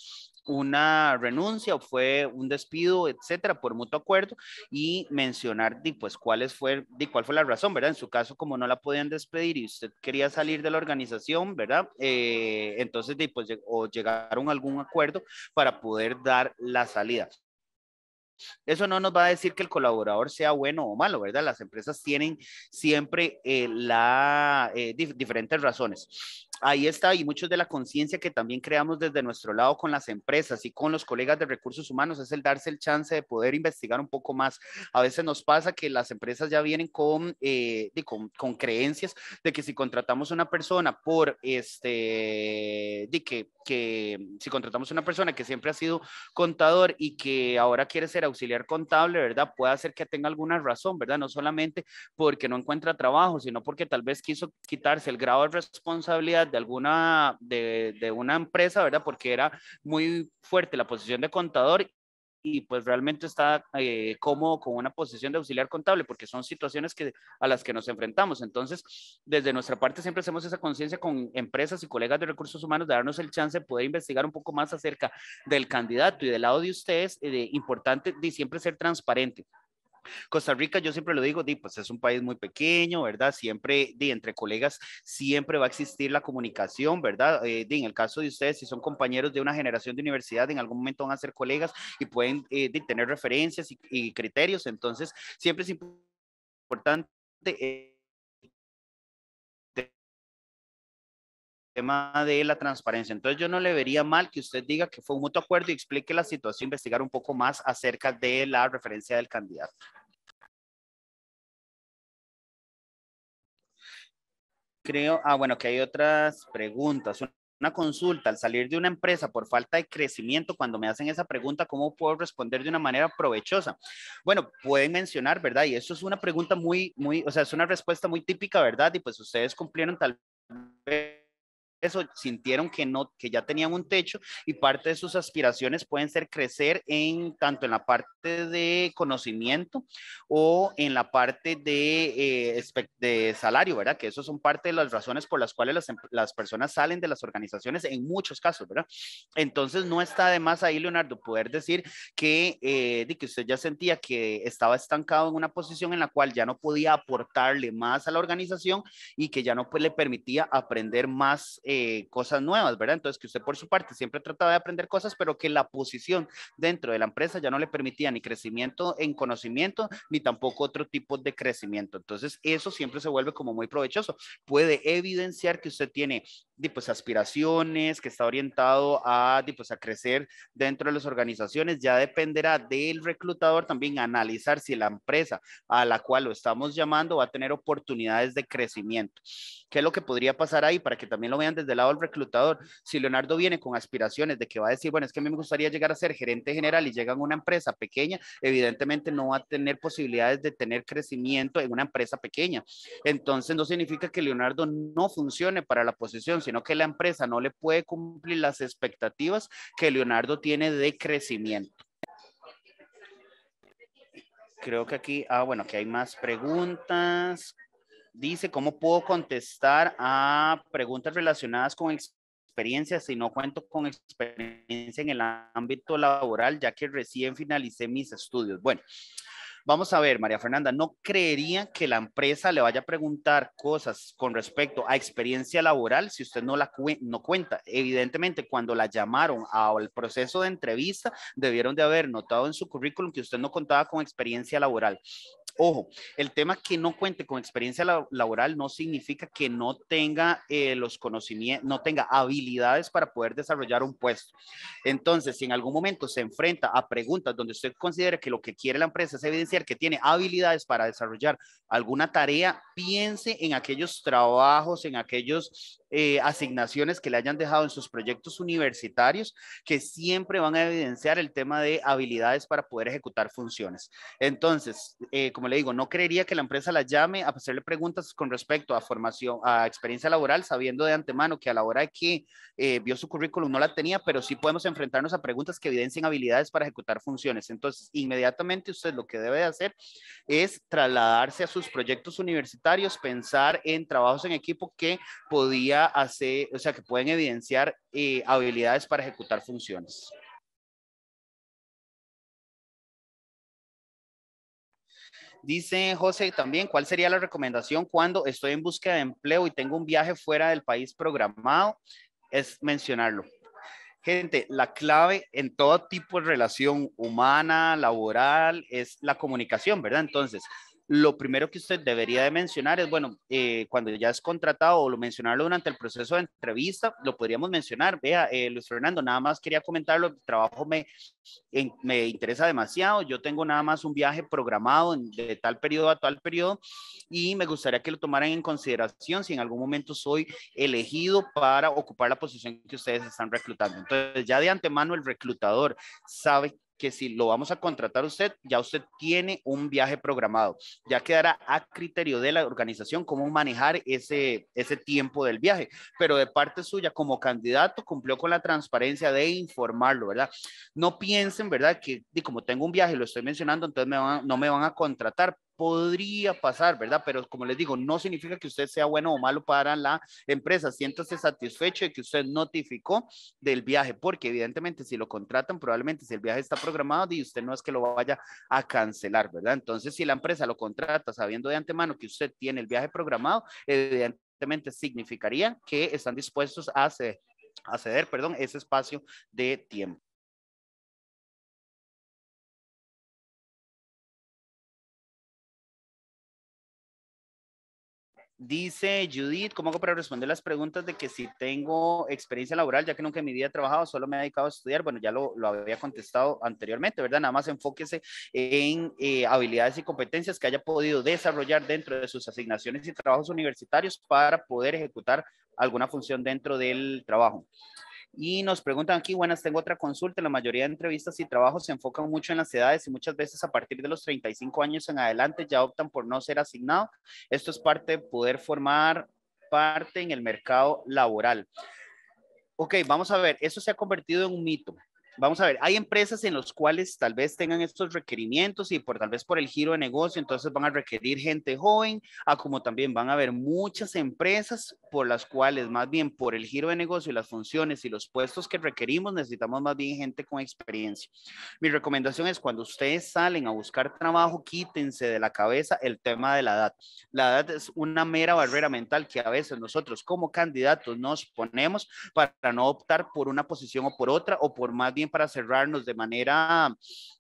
[SPEAKER 3] una renuncia o fue un despido, etcétera, por mutuo acuerdo y mencionar, pues, cuáles fue, di, cuál fue la razón, ¿verdad? En su caso, como no la podían despedir y usted quería salir de la organización, ¿verdad? Eh, entonces, pues, o llegaron a algún acuerdo para poder dar la salida. Eso no nos va a decir que el colaborador sea bueno o malo, ¿verdad? Las empresas tienen siempre eh, eh, diferentes razones ahí está, y muchos de la conciencia que también creamos desde nuestro lado con las empresas y con los colegas de recursos humanos es el darse el chance de poder investigar un poco más. A veces nos pasa que las empresas ya vienen eh, con, con, creencias de que si contratamos una persona por este, de que, que si contratamos una persona que siempre ha sido contador y que ahora quiere ser auxiliar contable, ¿verdad? Puede hacer que tenga alguna razón, ¿verdad? No solamente porque no encuentra trabajo, sino porque tal vez quiso quitarse el grado de responsabilidad de alguna, de, una empresa, ¿verdad? Porque era muy fuerte la posición de contador y pues realmente está eh, cómodo con una posición de auxiliar contable, porque son situaciones que, a las que nos enfrentamos. Entonces, desde nuestra parte siempre hacemos esa conciencia con empresas y colegas de recursos humanos de darnos el chance de poder investigar un poco más acerca del candidato y del lado de ustedes, eh, importante de siempre ser transparente. Costa Rica, yo siempre lo digo, di, pues es un país muy pequeño, ¿verdad? Siempre, di, entre colegas, siempre va a existir la comunicación, ¿verdad? Eh, en el caso de ustedes, si son compañeros de una generación de universidad, en algún momento van a ser colegas y pueden eh, tener referencias y, criterios, entonces siempre es importante. Eh,
[SPEAKER 2] tema de la transparencia. Entonces yo no le vería mal que usted diga que fue un mutuo acuerdo y explique la situación, investigar un poco más acerca de la referencia del candidato.
[SPEAKER 3] Creo, ah, bueno, que hay otras preguntas. Una consulta al salir de una empresa por falta de crecimiento, cuando me hacen esa pregunta, ¿cómo puedo responder de una manera provechosa? Bueno, pueden mencionar, ¿verdad? Y eso es una pregunta muy, muy, o sea, es una respuesta muy típica, ¿verdad? Y pues ustedes cumplieron tal vez eso sintieron que, no, que ya tenían un techo y parte de sus aspiraciones pueden ser crecer en tanto en la parte de conocimiento o en la parte de, eh, de salario, ¿verdad? Que eso son parte de las razones por las cuales em-, las, personas salen de las organizaciones en muchos casos, ¿verdad? Entonces no está de más ahí, Leonardo, poder decir que, eh, de que usted ya sentía que estaba estancado en una posición en la cual ya no podía aportarle más a la organización y que ya no pues, le permitía aprender más. Eh, eh, cosas nuevas, ¿verdad? Entonces, que usted por su parte siempre trataba de aprender cosas, pero que la posición dentro de la empresa ya no le permitía ni crecimiento en conocimiento, ni tampoco otro tipo de crecimiento. Entonces, eso siempre se vuelve como muy provechoso. Puede evidenciar que usted tiene pues, aspiraciones, que está orientado a, pues, a crecer dentro de las organizaciones. Ya dependerá del reclutador también analizar si la empresa a la cual lo estamos llamando va a tener oportunidades de crecimiento. ¿Qué es lo que podría pasar ahí para que también lo vean desde el lado del reclutador. Si Leonardo viene con aspiraciones de que va a decir, bueno, es que a mí me gustaría llegar a ser gerente general y llega a una empresa pequeña, evidentemente no va a tener posibilidades de tener crecimiento en una empresa pequeña. Entonces no significa que Leonardo no funcione para la posición, sino que la empresa no le puede cumplir las expectativas que Leonardo tiene de crecimiento creo que aquí, ah, bueno, que hay más preguntas dice, ¿cómo puedo contestar a preguntas relacionadas con experiencia si no cuento con experiencia en el ámbito laboral, ya que recién finalicé mis estudios? Bueno, vamos a ver, María Fernanda, no creería que la empresa le vaya a preguntar cosas con respecto a experiencia laboral si usted no la no cuenta. Evidentemente, cuando la llamaron al proceso de entrevista, debieron de haber notado en su currículum que usted no contaba con experiencia laboral. Ojo, el tema que no cuente con experiencia laboral no significa que no tenga eh, los conocimientos, no tenga habilidades para poder desarrollar un puesto. Entonces, si en algún momento se enfrenta a preguntas donde usted considera que lo que quiere la empresa es evidenciar que tiene habilidades para desarrollar alguna tarea, piense en aquellos trabajos, en aquellos eh, asignaciones que le hayan dejado en sus proyectos universitarios, que siempre van a evidenciar el tema de habilidades para poder ejecutar funciones. Entonces, eh, como le digo, no creería que la empresa la llame a hacerle preguntas con respecto a formación, a experiencia laboral, sabiendo de antemano que a la hora de que eh, vio su currículum no la tenía, pero sí podemos enfrentarnos a preguntas que evidencien habilidades para ejecutar funciones. Entonces, inmediatamente usted lo que debe hacer es trasladarse a sus proyectos universitarios, pensar en trabajos en equipo que podía hacer, o sea, que pueden evidenciar eh, habilidades para ejecutar funciones. Dice José también, ¿cuál sería la recomendación cuando estoy en búsqueda de empleo y tengo un viaje fuera del país programado? Es mencionarlo. Gente, la clave en todo tipo de relación humana, laboral, es la comunicación, ¿verdad? Entonces, lo primero que usted debería de mencionar es, bueno, eh, cuando ya es contratado o lo mencionarlo durante el proceso de entrevista, lo podríamos mencionar. Vea, eh, Luis Fernando, nada más quería comentarlo, el trabajo me, me interesa demasiado, yo tengo nada más un viaje programado de tal periodo a tal periodo y me gustaría que lo tomaran en consideración si en algún momento soy elegido para ocupar la posición que ustedes están reclutando. Entonces, ya de antemano el reclutador sabe que si lo vamos a contratar usted, ya usted tiene un viaje programado. Ya quedará a criterio de la organización cómo manejar ese, ese tiempo del viaje. Pero de parte suya, como candidato, cumplió con la transparencia de informarlo, ¿verdad? No piensen, ¿verdad? Que como tengo un viaje, lo estoy mencionando, entonces no me van a contratar podría pasar, ¿verdad? Pero como les digo, no significa que usted sea bueno o malo para la empresa. Siéntase satisfecho de que usted notificó del viaje, porque evidentemente si lo contratan, probablemente si el viaje está programado y usted no es que lo vaya a cancelar, ¿verdad? Entonces, si la empresa lo contrata sabiendo de antemano que usted tiene el viaje programado, evidentemente significaría que están dispuestos a ceder, perdón,
[SPEAKER 2] ese espacio de tiempo.
[SPEAKER 3] Dice Judith, ¿cómo hago para responder las preguntas de que si tengo experiencia laboral, ya que nunca en mi vida he trabajado, solo me he dedicado a estudiar? Bueno, ya lo, lo había contestado anteriormente, ¿verdad? Nada más enfóquese en eh, habilidades y competencias que haya podido desarrollar dentro de sus asignaciones y trabajos universitarios para poder ejecutar alguna función dentro del trabajo. Y nos preguntan aquí, buenas, tengo otra consulta. La mayoría de entrevistas y trabajos se enfocan mucho en las edades y muchas veces a partir de los 35 años en adelante ya optan por no ser asignado. Esto es parte de poder formar parte en el mercado laboral. Ok, vamos a ver, eso se ha convertido en un mito vamos a ver, hay empresas en las cuales tal vez tengan estos requerimientos y por tal vez por el giro de negocio, entonces van a requerir gente joven, a como también van a haber muchas empresas por las cuales más bien por el giro de negocio y las funciones y los puestos que requerimos necesitamos más bien gente con experiencia. Mi recomendación es cuando ustedes salen a buscar trabajo, quítense de la cabeza el tema de la edad. La edad es una mera barrera mental que a veces nosotros como candidatos nos ponemos para no optar por una posición o por otra o por más bien para cerrarnos de manera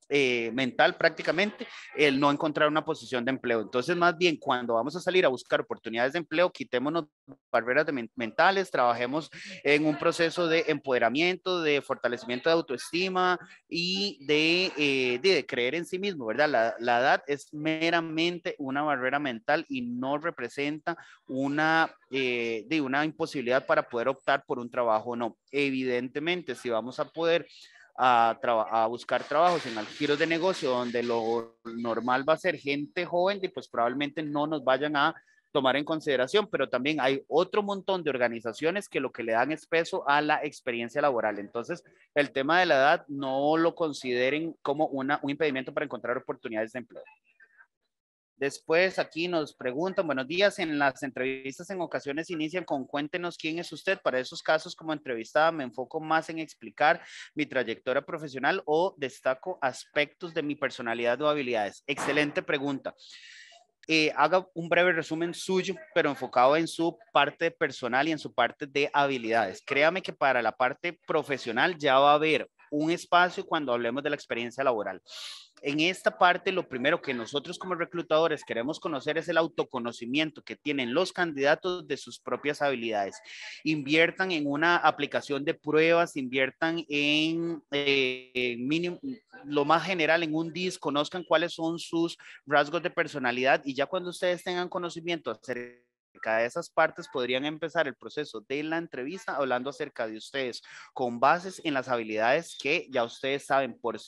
[SPEAKER 3] eh, mental prácticamente el no encontrar una posición de empleo. Entonces, más bien, cuando vamos a salir a buscar oportunidades de empleo, quitémonos barreras mentales, trabajemos en un proceso de empoderamiento, de fortalecimiento de autoestima y de, eh, de, creer en sí mismo, ¿verdad? La, edad es meramente una barrera mental y no representa una eh, de una imposibilidad para poder optar por un trabajo o no. Evidentemente, si vamos a poder a, buscar trabajos en giros de negocio donde lo normal va a ser gente joven y pues probablemente no nos vayan a tomar en consideración, pero también hay otro montón de organizaciones que lo que le dan es peso a la experiencia laboral. Entonces, el tema de la edad no lo consideren como un impedimento para encontrar oportunidades de empleo. Después aquí nos preguntan, buenos días, en las entrevistas en ocasiones inician con cuéntenos quién es usted. Para esos casos como entrevistada me enfoco más en explicar mi trayectoria profesional o destaco aspectos de mi personalidad o habilidades. Excelente pregunta. Eh, haga un breve resumen suyo, pero enfocado en su parte personal y en su parte de habilidades. Créame que para la parte profesional ya va a haber un espacio cuando hablemos de la experiencia laboral. En esta parte, lo primero que nosotros como reclutadores queremos conocer es el autoconocimiento que tienen los candidatos de sus propias habilidades. Inviertan en una aplicación de pruebas, inviertan en, eh, lo más general, en un DIS, conozcan cuáles son sus rasgos de personalidad y ya cuando ustedes tengan conocimiento cada de esas partes podrían empezar el proceso de la entrevista hablando acerca de ustedes con bases en las habilidades que ya ustedes saben por,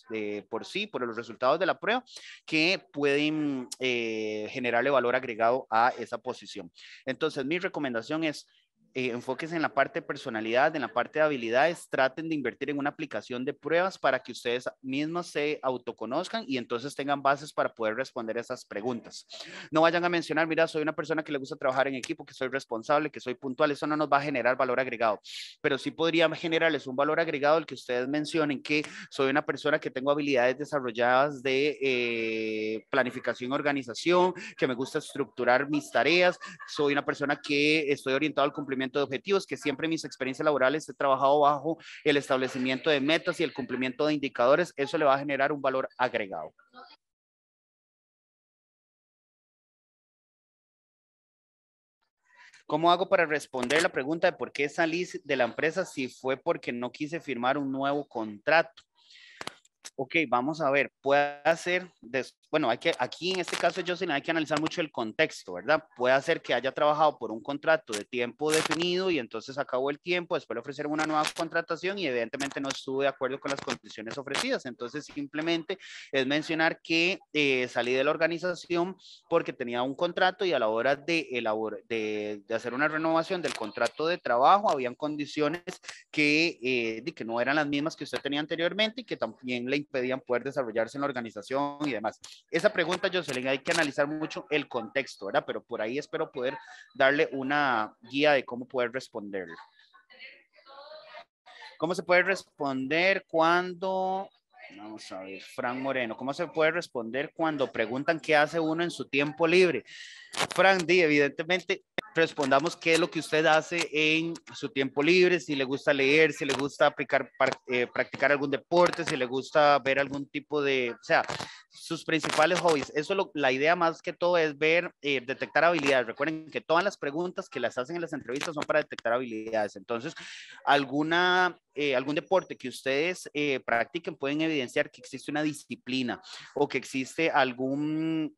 [SPEAKER 3] por sí, por los resultados de la prueba, que pueden eh, generarle valor agregado a esa posición. Entonces, mi recomendación es eh, enfoques en la parte personalidad, en la parte de habilidades, traten de invertir en una aplicación de pruebas para que ustedes mismos se autoconozcan y entonces tengan bases para poder responder esas preguntas. No vayan a mencionar, mira, soy una persona que le gusta trabajar en equipo, que soy responsable, que soy puntual, eso no nos va a generar valor agregado, pero sí podría generarles un valor agregado el que ustedes mencionen que soy una persona que tengo habilidades desarrolladas de eh, planificación organización, que me gusta estructurar mis tareas, soy una persona que estoy orientado al cumplimiento de objetivos, que siempre en mis experiencias laborales he trabajado bajo el establecimiento de metas y el cumplimiento de indicadores, eso le va a generar un valor agregado. ¿Cómo hago para responder la pregunta de por qué salí de la empresa si fue porque no quise firmar un nuevo contrato? ok, vamos a ver, puede hacer, bueno, hay que, aquí en este caso, Jocelyn, hay que analizar mucho el contexto, ¿verdad? Puede ser que haya trabajado por un contrato de tiempo definido y entonces acabó el tiempo, después le ofrecieron una nueva contratación y evidentemente no estuvo de acuerdo con las condiciones ofrecidas. Entonces, simplemente es mencionar que eh, salí de la organización porque tenía un contrato y a la hora de, de hacer una renovación del contrato de trabajo, habían condiciones que, eh, de que no eran las mismas que usted tenía anteriormente y que también le impedían poder desarrollarse en la organización y demás. Esa pregunta, Jocelyn, hay que analizar mucho el contexto, ¿verdad? Pero por ahí espero poder darle una guía de cómo poder responderlo. ¿Cómo se puede responder cuando Vamos a ver, Fran Moreno, ¿cómo se puede responder cuando preguntan qué hace uno en su tiempo libre? Fran, di, evidentemente, respondamos qué es lo que usted hace en su tiempo libre, si le gusta leer, si le gusta aplicar, eh, practicar algún deporte, si le gusta ver algún tipo de, o sea, sus principales hobbies. Eso la idea más que todo es ver, eh, detectar habilidades. Recuerden que todas las preguntas que las hacen en las entrevistas son para detectar habilidades. Entonces, alguna, eh, algún deporte que ustedes practiquen pueden evidenciar que existe una disciplina o que existe algún,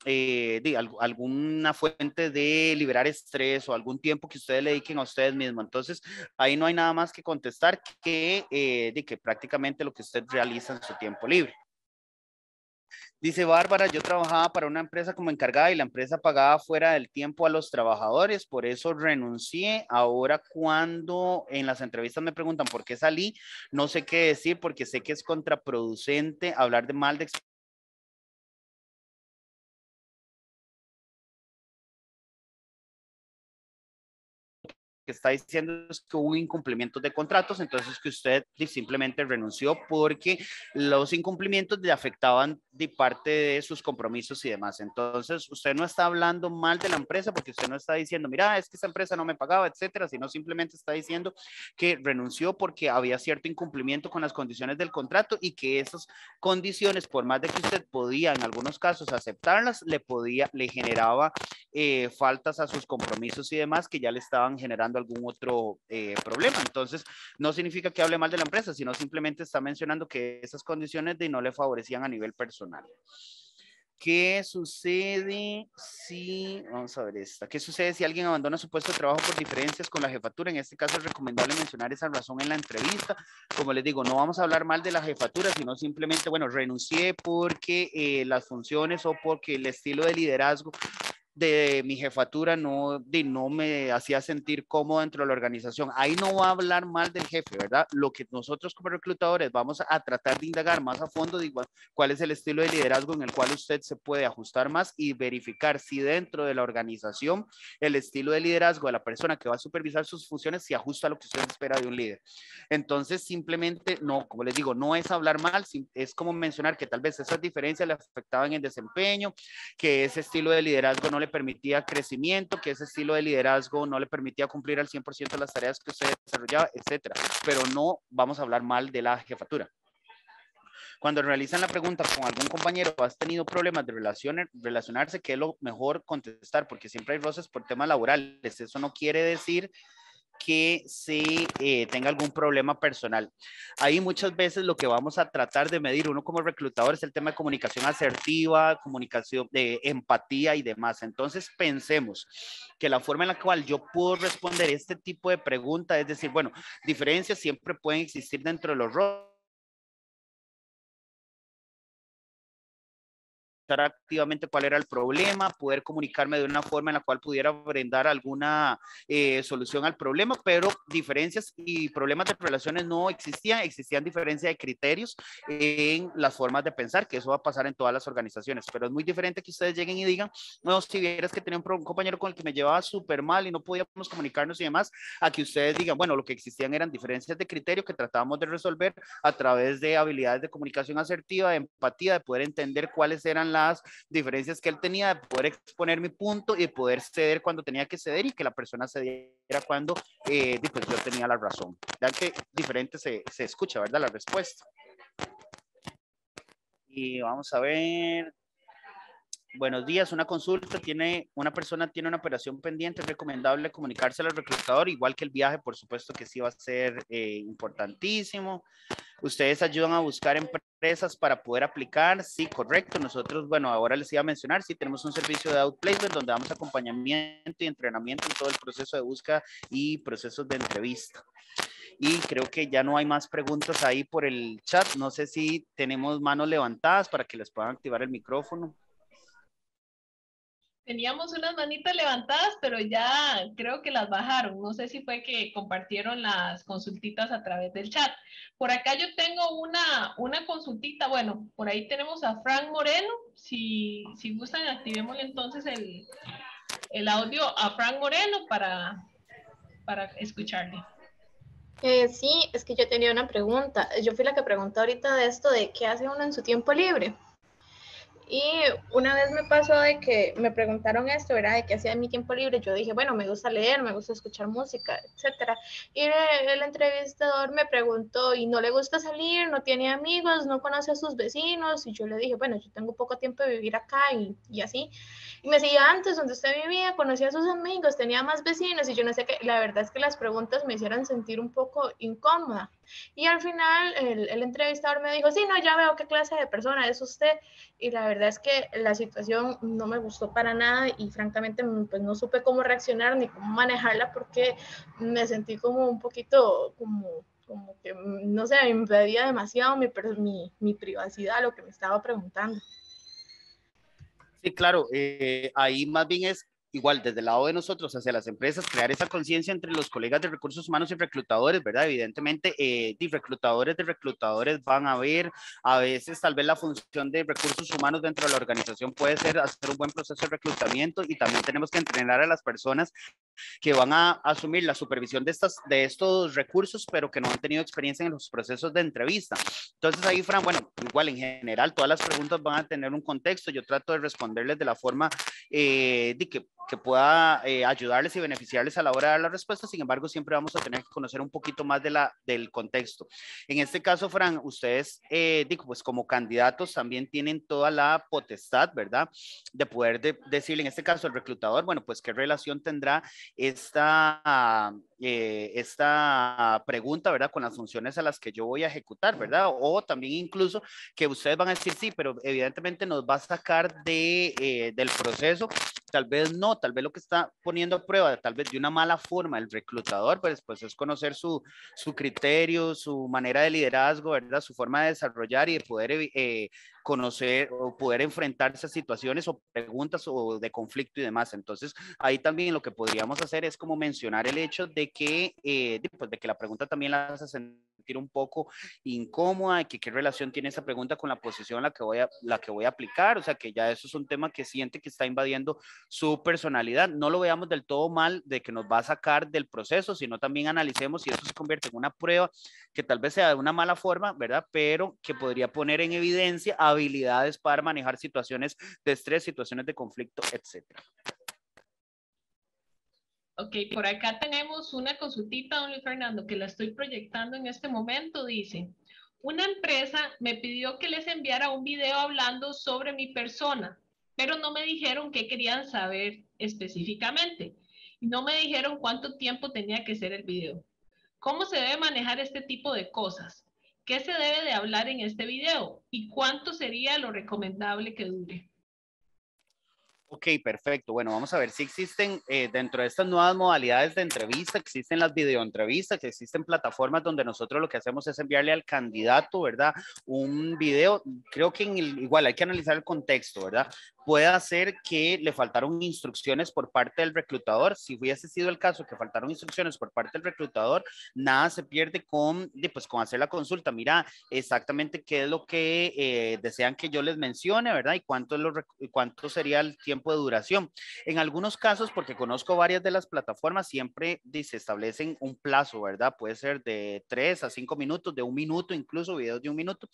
[SPEAKER 3] alguna fuente de liberar estrés algún tiempo que ustedes le dediquen a ustedes mismos. Entonces, ahí no hay nada más que contestar que, eh, de que prácticamente lo que usted realiza en su tiempo libre. Dice Bárbara, yo trabajaba para una empresa como encargada y la empresa pagaba fuera del tiempo a los trabajadores, por eso renuncié. Ahora cuando en las entrevistas me preguntan por qué salí, no sé qué decir porque sé que es contraproducente hablar de mal de está diciendo es que hubo incumplimientos de contratos, entonces que usted simplemente renunció porque los incumplimientos le afectaban de parte de sus compromisos y demás. Entonces, usted no está hablando mal de la empresa porque usted no está diciendo, mira, es que esa empresa no me pagaba, etcétera, sino simplemente está diciendo que renunció porque había cierto incumplimiento con las condiciones del contrato y que esas condiciones, por más de que usted podía en algunos casos aceptarlas, le podía, le generaba eh, faltas a sus compromisos y demás que ya le estaban generando algún otro eh, problema. Entonces, no significa que hable mal de la empresa, sino simplemente está mencionando que esas condiciones de no le favorecían a nivel personal. ¿Qué sucede si, vamos a ver esta, qué sucede si alguien abandona su puesto de trabajo por diferencias con la jefatura? En este caso es recomendable mencionar esa razón en la entrevista. Como les digo, no vamos a hablar mal de la jefatura, sino simplemente, bueno, renuncié porque eh, las funciones o porque el estilo de liderazgo de mi jefatura no, de, no me hacía sentir cómodo dentro de la organización. Ahí no va a hablar mal del jefe, ¿verdad? Lo que nosotros como reclutadores vamos a tratar de indagar más a fondo de cuál es el estilo de liderazgo en el cual usted se puede ajustar más y verificar si dentro de la organización el estilo de liderazgo de la persona que va a supervisar sus funciones se ajusta a lo que usted espera de un líder. Entonces, simplemente, no, como les digo, no es hablar mal, es como mencionar que tal vez esas diferencias le afectaban el desempeño, que ese estilo de liderazgo no le permitía crecimiento, que ese estilo de liderazgo no le permitía cumplir al 100% las tareas que se desarrollaba, etcétera. Pero no vamos a hablar mal de la jefatura. Cuando realizan la pregunta con algún compañero, ¿has tenido problemas de relacionarse? que es lo mejor contestar? Porque siempre hay roces por temas laborales. Eso no quiere decir que se eh, tenga algún problema personal. Ahí muchas veces lo que vamos a tratar de medir uno como reclutador es el tema de comunicación asertiva, comunicación de eh, empatía y demás. Entonces pensemos que la forma en la cual yo puedo responder este tipo de pregunta es decir, bueno, diferencias siempre pueden existir dentro de los roles activamente cuál era el problema, poder comunicarme de una forma en la cual pudiera brindar alguna eh, solución al problema, pero diferencias y problemas de relaciones no existían, existían diferencias de criterios en las formas de pensar, que eso va a pasar en todas las organizaciones, pero es muy diferente que ustedes lleguen y digan, no, si vieras que tenía un, un compañero con el que me llevaba súper mal y no podíamos comunicarnos y demás, a que ustedes digan, bueno, lo que existían eran diferencias de criterio que tratábamos de resolver a través de habilidades de comunicación asertiva, de empatía, de poder entender cuáles eran las diferencias que él tenía, de poder exponer mi punto y de poder ceder cuando tenía que ceder y que la persona cediera cuando eh, pues, yo tenía la razón. ya que diferente se, se escucha, verdad, la respuesta? Y vamos a ver, Buenos días, una consulta, tiene, una persona tiene una operación pendiente, es recomendable comunicarse al reclutador, igual que el viaje, por supuesto que sí va a ser eh, importantísimo. Ustedes ayudan a buscar empresas para poder aplicar. Sí, correcto. Nosotros, bueno, ahora les iba a mencionar, sí tenemos un servicio de outplacement donde damos acompañamiento y entrenamiento en todo el proceso de búsqueda y procesos de entrevista. Y creo que ya no hay más preguntas ahí por el chat. No sé si tenemos manos levantadas para que les puedan activar el micrófono.
[SPEAKER 1] Teníamos unas manitas levantadas, pero ya creo que las bajaron. No sé si fue que compartieron las consultitas a través del chat. Por acá yo tengo una, una consultita. Bueno, por ahí tenemos a Frank Moreno. Si, si gustan, activémosle entonces el, audio a Frank Moreno para, para escucharle.
[SPEAKER 5] Eh, sí, es que yo tenía una pregunta. Yo fui la que preguntó ahorita de esto de qué hace uno en su tiempo libre. Y una vez me pasó de que me preguntaron esto, ¿verdad? De qué hacía mi tiempo libre. Yo dije, bueno, me gusta leer, me gusta escuchar música, etc. Y el entrevistador me preguntó, ¿y no le gusta salir? ¿No tiene amigos? ¿No conoce a sus vecinos? Y yo le dije, bueno, yo tengo poco tiempo de vivir acá y, y así. Y me decía, antes, donde usted vivía, conocía a sus amigos, tenía más vecinos y yo no sé qué. La verdad es que las preguntas me hicieron sentir un poco incómoda. Y al final el, entrevistador me dijo, sí, no, ya veo qué clase de persona es usted. Y la verdad es que la situación no me gustó para nada y francamente mm, pues, no supe cómo reaccionar ni cómo manejarla porque me sentí como un poquito como como que, mm, no sé, me impedía demasiado mi, mi, mi privacidad, lo que me estaba preguntando.
[SPEAKER 3] Sí, claro, eh, ahí más bien es igual desde el lado de nosotros hacia las empresas, crear esa conciencia entre los colegas de recursos humanos y reclutadores, ¿verdad? Evidentemente, eh, de reclutadores de reclutadores van a ver, a veces tal vez la función de recursos humanos dentro de la organización puede ser hacer un buen proceso de reclutamiento y también tenemos que entrenar a las personas que van a asumir la supervisión de, estas, de estos recursos, pero que no han tenido experiencia en los procesos de entrevista. Entonces ahí, Fran, bueno, igual en general todas las preguntas van a tener un contexto. Yo trato de responderles de la forma eh, de que, pueda eh, ayudarles y beneficiarles a la hora de dar la respuesta. Sin embargo, siempre vamos a tener que conocer un poquito más de la, del contexto. En este caso, Fran, ustedes, eh, digo, pues como candidatos también tienen toda la potestad, ¿verdad? De poder decirle, en este caso, el reclutador, bueno, pues qué relación tendrá esta, eh, esta pregunta, ¿verdad? Con las funciones a las que yo voy a ejecutar, ¿verdad? O también incluso que ustedes van a decir, sí, pero evidentemente nos va a sacar de, eh, del proceso tal vez no, tal vez lo que está poniendo a prueba, tal vez de una mala forma el reclutador, pues, pues es conocer su, su criterio, su manera de liderazgo, ¿verdad? Su forma de desarrollar y poder eh, conocer o poder enfrentar a situaciones o preguntas o de conflicto y demás. Entonces, ahí también lo que podríamos hacer es como mencionar el hecho de que, eh, de pues, que la pregunta también la en un poco incómoda, que qué relación tiene esa pregunta con la posición la que voy a, la que voy a aplicar, o sea que ya eso es un tema que siente que está invadiendo su personalidad. No lo veamos del todo mal de que nos va a sacar del proceso, sino también analicemos si eso se convierte en una prueba que tal vez sea de una mala forma, ¿verdad? Pero que podría poner en evidencia habilidades para manejar situaciones de estrés, situaciones de conflicto, etcétera.
[SPEAKER 1] Ok, por acá tenemos una consultita, don Luis Fernando, que la estoy proyectando en este momento. Dice, una empresa me pidió que les enviara un video hablando sobre mi persona, pero no me dijeron qué querían saber específicamente. No me dijeron cuánto tiempo tenía que ser el video. ¿Cómo se debe manejar este tipo de cosas? ¿Qué se debe de hablar en este video? ¿Y cuánto sería lo recomendable que dure?
[SPEAKER 3] Ok, perfecto. Bueno, vamos a ver si existen eh, dentro de estas nuevas modalidades de entrevista, existen las videoentrevistas, existen plataformas donde nosotros lo que hacemos es enviarle al candidato, ¿verdad? Un video, creo que en igual hay que analizar el contexto, ¿verdad? puede hacer que le faltaron instrucciones por parte del reclutador. Si hubiese sido el caso que faltaron instrucciones por parte del reclutador, nada se pierde con, pues, con hacer la consulta. Mira exactamente qué es lo que eh, desean que yo les mencione, ¿verdad? Y cuánto, es lo, cuánto sería el tiempo de duración. En algunos casos, porque conozco varias de las plataformas, siempre se establecen un plazo, ¿verdad? Puede ser de 3 a 5 minutos, de un minuto, incluso videos de un minuto.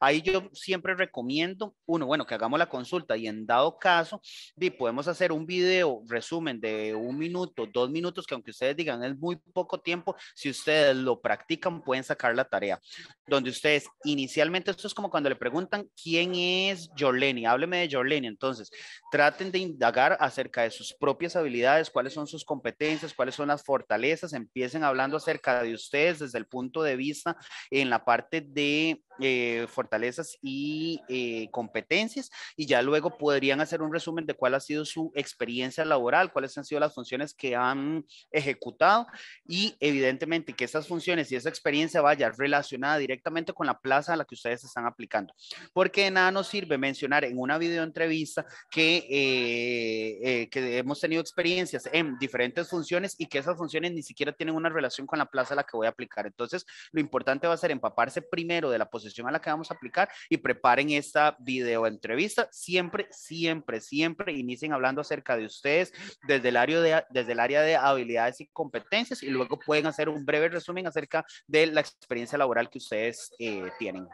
[SPEAKER 3] Ahí yo siempre recomiendo, uno, bueno, que hagamos la consulta y en caso, y podemos hacer un video resumen de un minuto, dos minutos, que aunque ustedes digan es muy poco tiempo, si ustedes lo practican, pueden sacar la tarea. Donde ustedes inicialmente, esto es como cuando le preguntan quién es Jorleni, hábleme de Jorleni. Entonces, traten de indagar acerca de sus propias habilidades, cuáles son sus competencias, cuáles son las fortalezas, empiecen hablando acerca de ustedes desde el punto de vista en la parte de eh, fortalezas y eh, competencias, y ya luego pueden hacer un resumen de cuál ha sido su experiencia laboral, cuáles han sido las funciones que han ejecutado y evidentemente que esas funciones y esa experiencia vaya relacionada directamente con la plaza a la que ustedes están aplicando. Porque nada nos sirve mencionar en una videoentrevista que, eh, eh, que hemos tenido experiencias en diferentes funciones y que esas funciones ni siquiera tienen una relación con la plaza a la que voy a aplicar. Entonces, lo importante va a ser empaparse primero de la posición a la que vamos a aplicar y preparen esta videoentrevista siempre, siempre siempre, siempre inicien hablando acerca de ustedes desde el área de, desde el área de habilidades y competencias y luego pueden hacer un breve resumen acerca de la experiencia laboral que ustedes eh, tienen.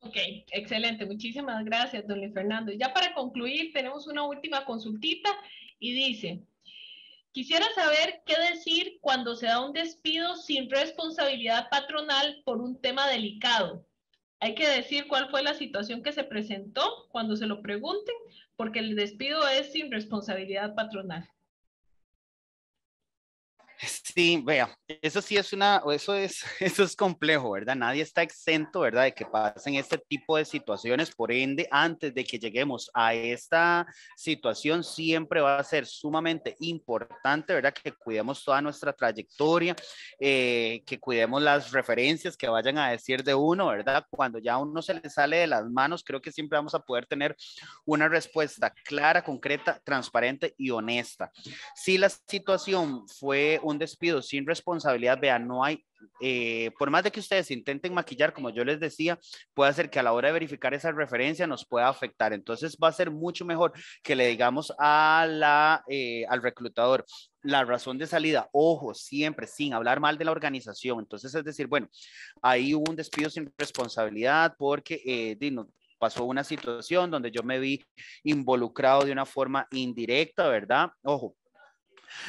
[SPEAKER 1] Ok, excelente. Muchísimas gracias, don Fernando. ya para concluir, tenemos una última consultita y dice, quisiera saber qué decir cuando se da un despido sin responsabilidad patronal por un tema delicado, hay que decir cuál fue la situación que se presentó cuando se lo pregunten, porque el despido es sin responsabilidad patronal.
[SPEAKER 3] Sí, vea, eso sí es una, eso es, [laughs] eso es complejo, ¿verdad? Nadie está exento, ¿verdad? De que pasen este tipo de situaciones, por ende, antes de que lleguemos a esta situación, siempre va a ser sumamente importante, ¿verdad? Que cuidemos toda nuestra trayectoria, eh, que cuidemos las referencias que vayan a decir de uno, ¿verdad? Cuando ya uno se le sale de las manos, creo que siempre vamos a poder tener una respuesta clara, concreta, transparente y honesta. Si la situación fue un despido sin responsabilidad, vean, no hay, eh, por más de que ustedes intenten maquillar, como yo les decía, puede ser que a la hora de verificar esa referencia nos pueda afectar. Entonces va a ser mucho mejor que le digamos a la, eh, al reclutador la razón de salida, ojo, siempre sin hablar mal de la organización. Entonces es decir, bueno, ahí hubo un despido sin responsabilidad porque eh, pasó una situación donde yo me vi involucrado de una forma indirecta, ¿verdad? Ojo,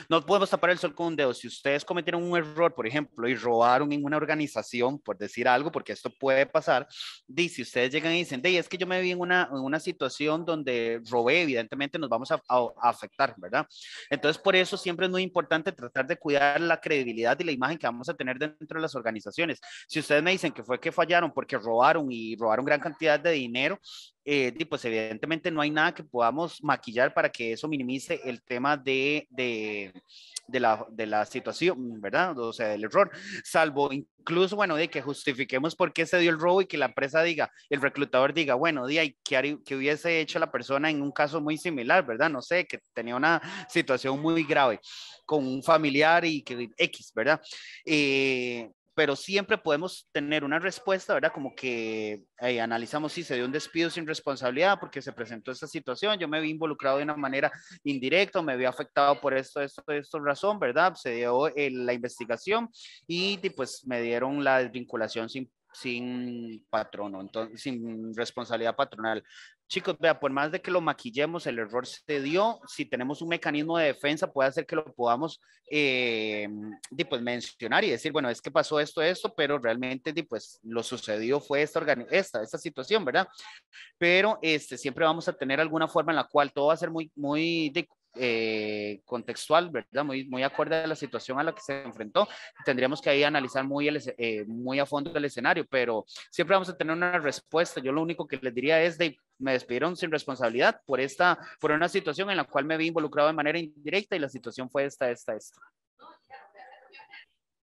[SPEAKER 3] no podemos tapar el sol con un dedo. Si ustedes cometieron un error, por ejemplo, y robaron en una organización, por decir algo, porque esto puede pasar, y si ustedes llegan y dicen, es que yo me vi en una, una situación donde robé, evidentemente nos vamos a afectar, ¿verdad? Entonces, por eso siempre es muy importante tratar de cuidar la credibilidad y la imagen que vamos a tener dentro de las organizaciones. Si ustedes me dicen que fue que fallaron porque robaron y robaron gran cantidad de dinero, eh, pues evidentemente no hay nada que podamos maquillar para que eso minimice el tema de, de, la, de la situación, ¿verdad? O sea, del error, salvo incluso, bueno, de que justifiquemos por qué se dio el robo y que la empresa diga, el reclutador diga, bueno, día, ¿qué, hubiese hecho la persona en un caso muy similar, ¿verdad? No sé, que tenía una situación muy grave con un familiar y que X, ¿verdad? Eh, pero siempre podemos tener una respuesta, ¿verdad? Como que analizamos si se dio un despido sin responsabilidad porque se presentó esta situación, yo me vi involucrado de una manera indirecta, me vi afectado por esto, esto, esto, razón, ¿verdad? Se dio eh, la investigación y pues me dieron la desvinculación sin sin patrono, entonces, sin responsabilidad patronal. Chicos, vea, por más de que lo maquillemos, el error se dio. Si tenemos un mecanismo de defensa, puede hacer que lo podamos eh, pues, mencionar y decir, bueno, es que pasó esto, esto, pero realmente pues, lo sucedido fue esta, esta, esta situación, ¿verdad? Pero este, siempre vamos a tener alguna forma en la cual todo va a ser muy, muy eh, contextual, ¿verdad? Muy, acorde a la situación a la que se enfrentó. Tendríamos que ahí analizar eh, muy, a fondo el escenario, pero siempre vamos a tener una respuesta. Yo lo único que les diría es de me despidieron sin responsabilidad por esta, por una situación en la cual me vi involucrado de manera indirecta y la situación fue esta, esta, esta.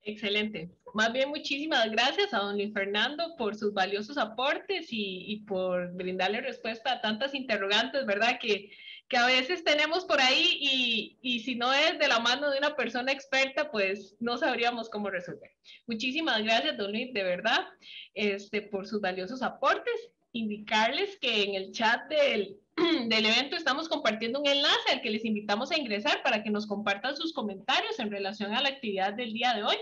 [SPEAKER 1] Excelente. Más bien, muchísimas gracias a don Fernando por sus valiosos aportes y, y por brindarle respuesta a tantas interrogantes, ¿verdad? Que que a veces tenemos por ahí y, si no es de la mano de una persona experta, pues no sabríamos cómo resolver. Muchísimas gracias, Don Luis, de verdad, este, por sus valiosos aportes. Indicarles que en el chat del, [clears throat] del evento estamos compartiendo un enlace al que les invitamos a ingresar para que nos compartan sus comentarios en relación a la actividad del día de hoy.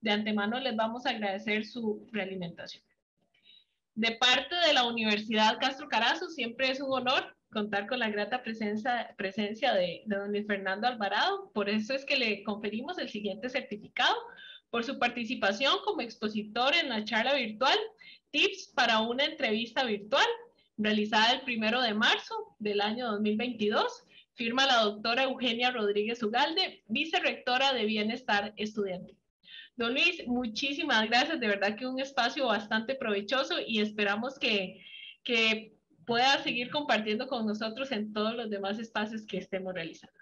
[SPEAKER 1] De antemano les vamos a agradecer su realimentación. De parte de la Universidad Castro Carazo, siempre es un honor contar con la grata presencia, presencia de, don Luis Fernando Alvarado. Por eso es que le conferimos el siguiente certificado por su participación como expositor en la charla virtual Tips para una entrevista virtual realizada el primero de marzo del año 2022. Firma la doctora Eugenia Rodríguez Ugalde, vicerectora de Bienestar estudiante. Don Luis, muchísimas gracias. De verdad que un espacio bastante provechoso y esperamos que, que pueda seguir compartiendo con nosotros en todos los demás espacios que estemos realizando.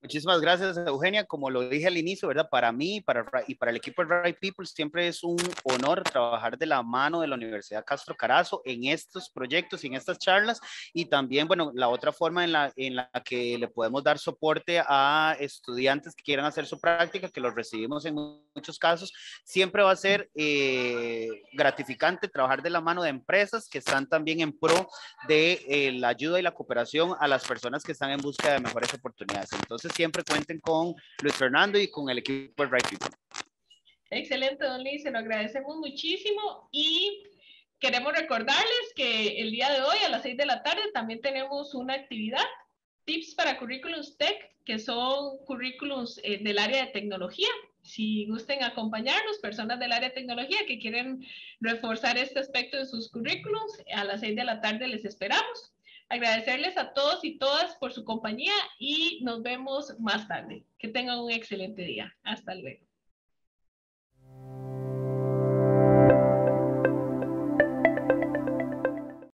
[SPEAKER 3] Muchísimas gracias, Eugenia. Como lo dije al inicio, ¿verdad? Para mí para, y para el equipo de Right People siempre es un honor trabajar de la mano de la Universidad Castro Carazo en estos proyectos y en estas charlas. Y también, bueno, la otra forma en la, en la que le podemos dar soporte a estudiantes que quieran hacer su práctica, que los recibimos en muchos casos, siempre va a ser eh, gratificante trabajar de la mano de empresas que están también en pro de eh, la ayuda y la cooperación a las personas que están en busca de mejores oportunidades. Entonces, siempre cuenten con Luis Fernando y con el equipo de Right People.
[SPEAKER 1] Excelente, don Luis, se lo agradecemos muchísimo y queremos recordarles que el día de hoy a las 6 de la tarde también tenemos una actividad, tips para currículums tech, que son currículums eh, del área de tecnología. Si gusten acompañarnos, personas del área de tecnología que quieren reforzar este aspecto de sus currículums, a las 6 de la tarde les esperamos agradecerles a todos y todas por su compañía y nos vemos más tarde. Que tengan un excelente día. Hasta luego.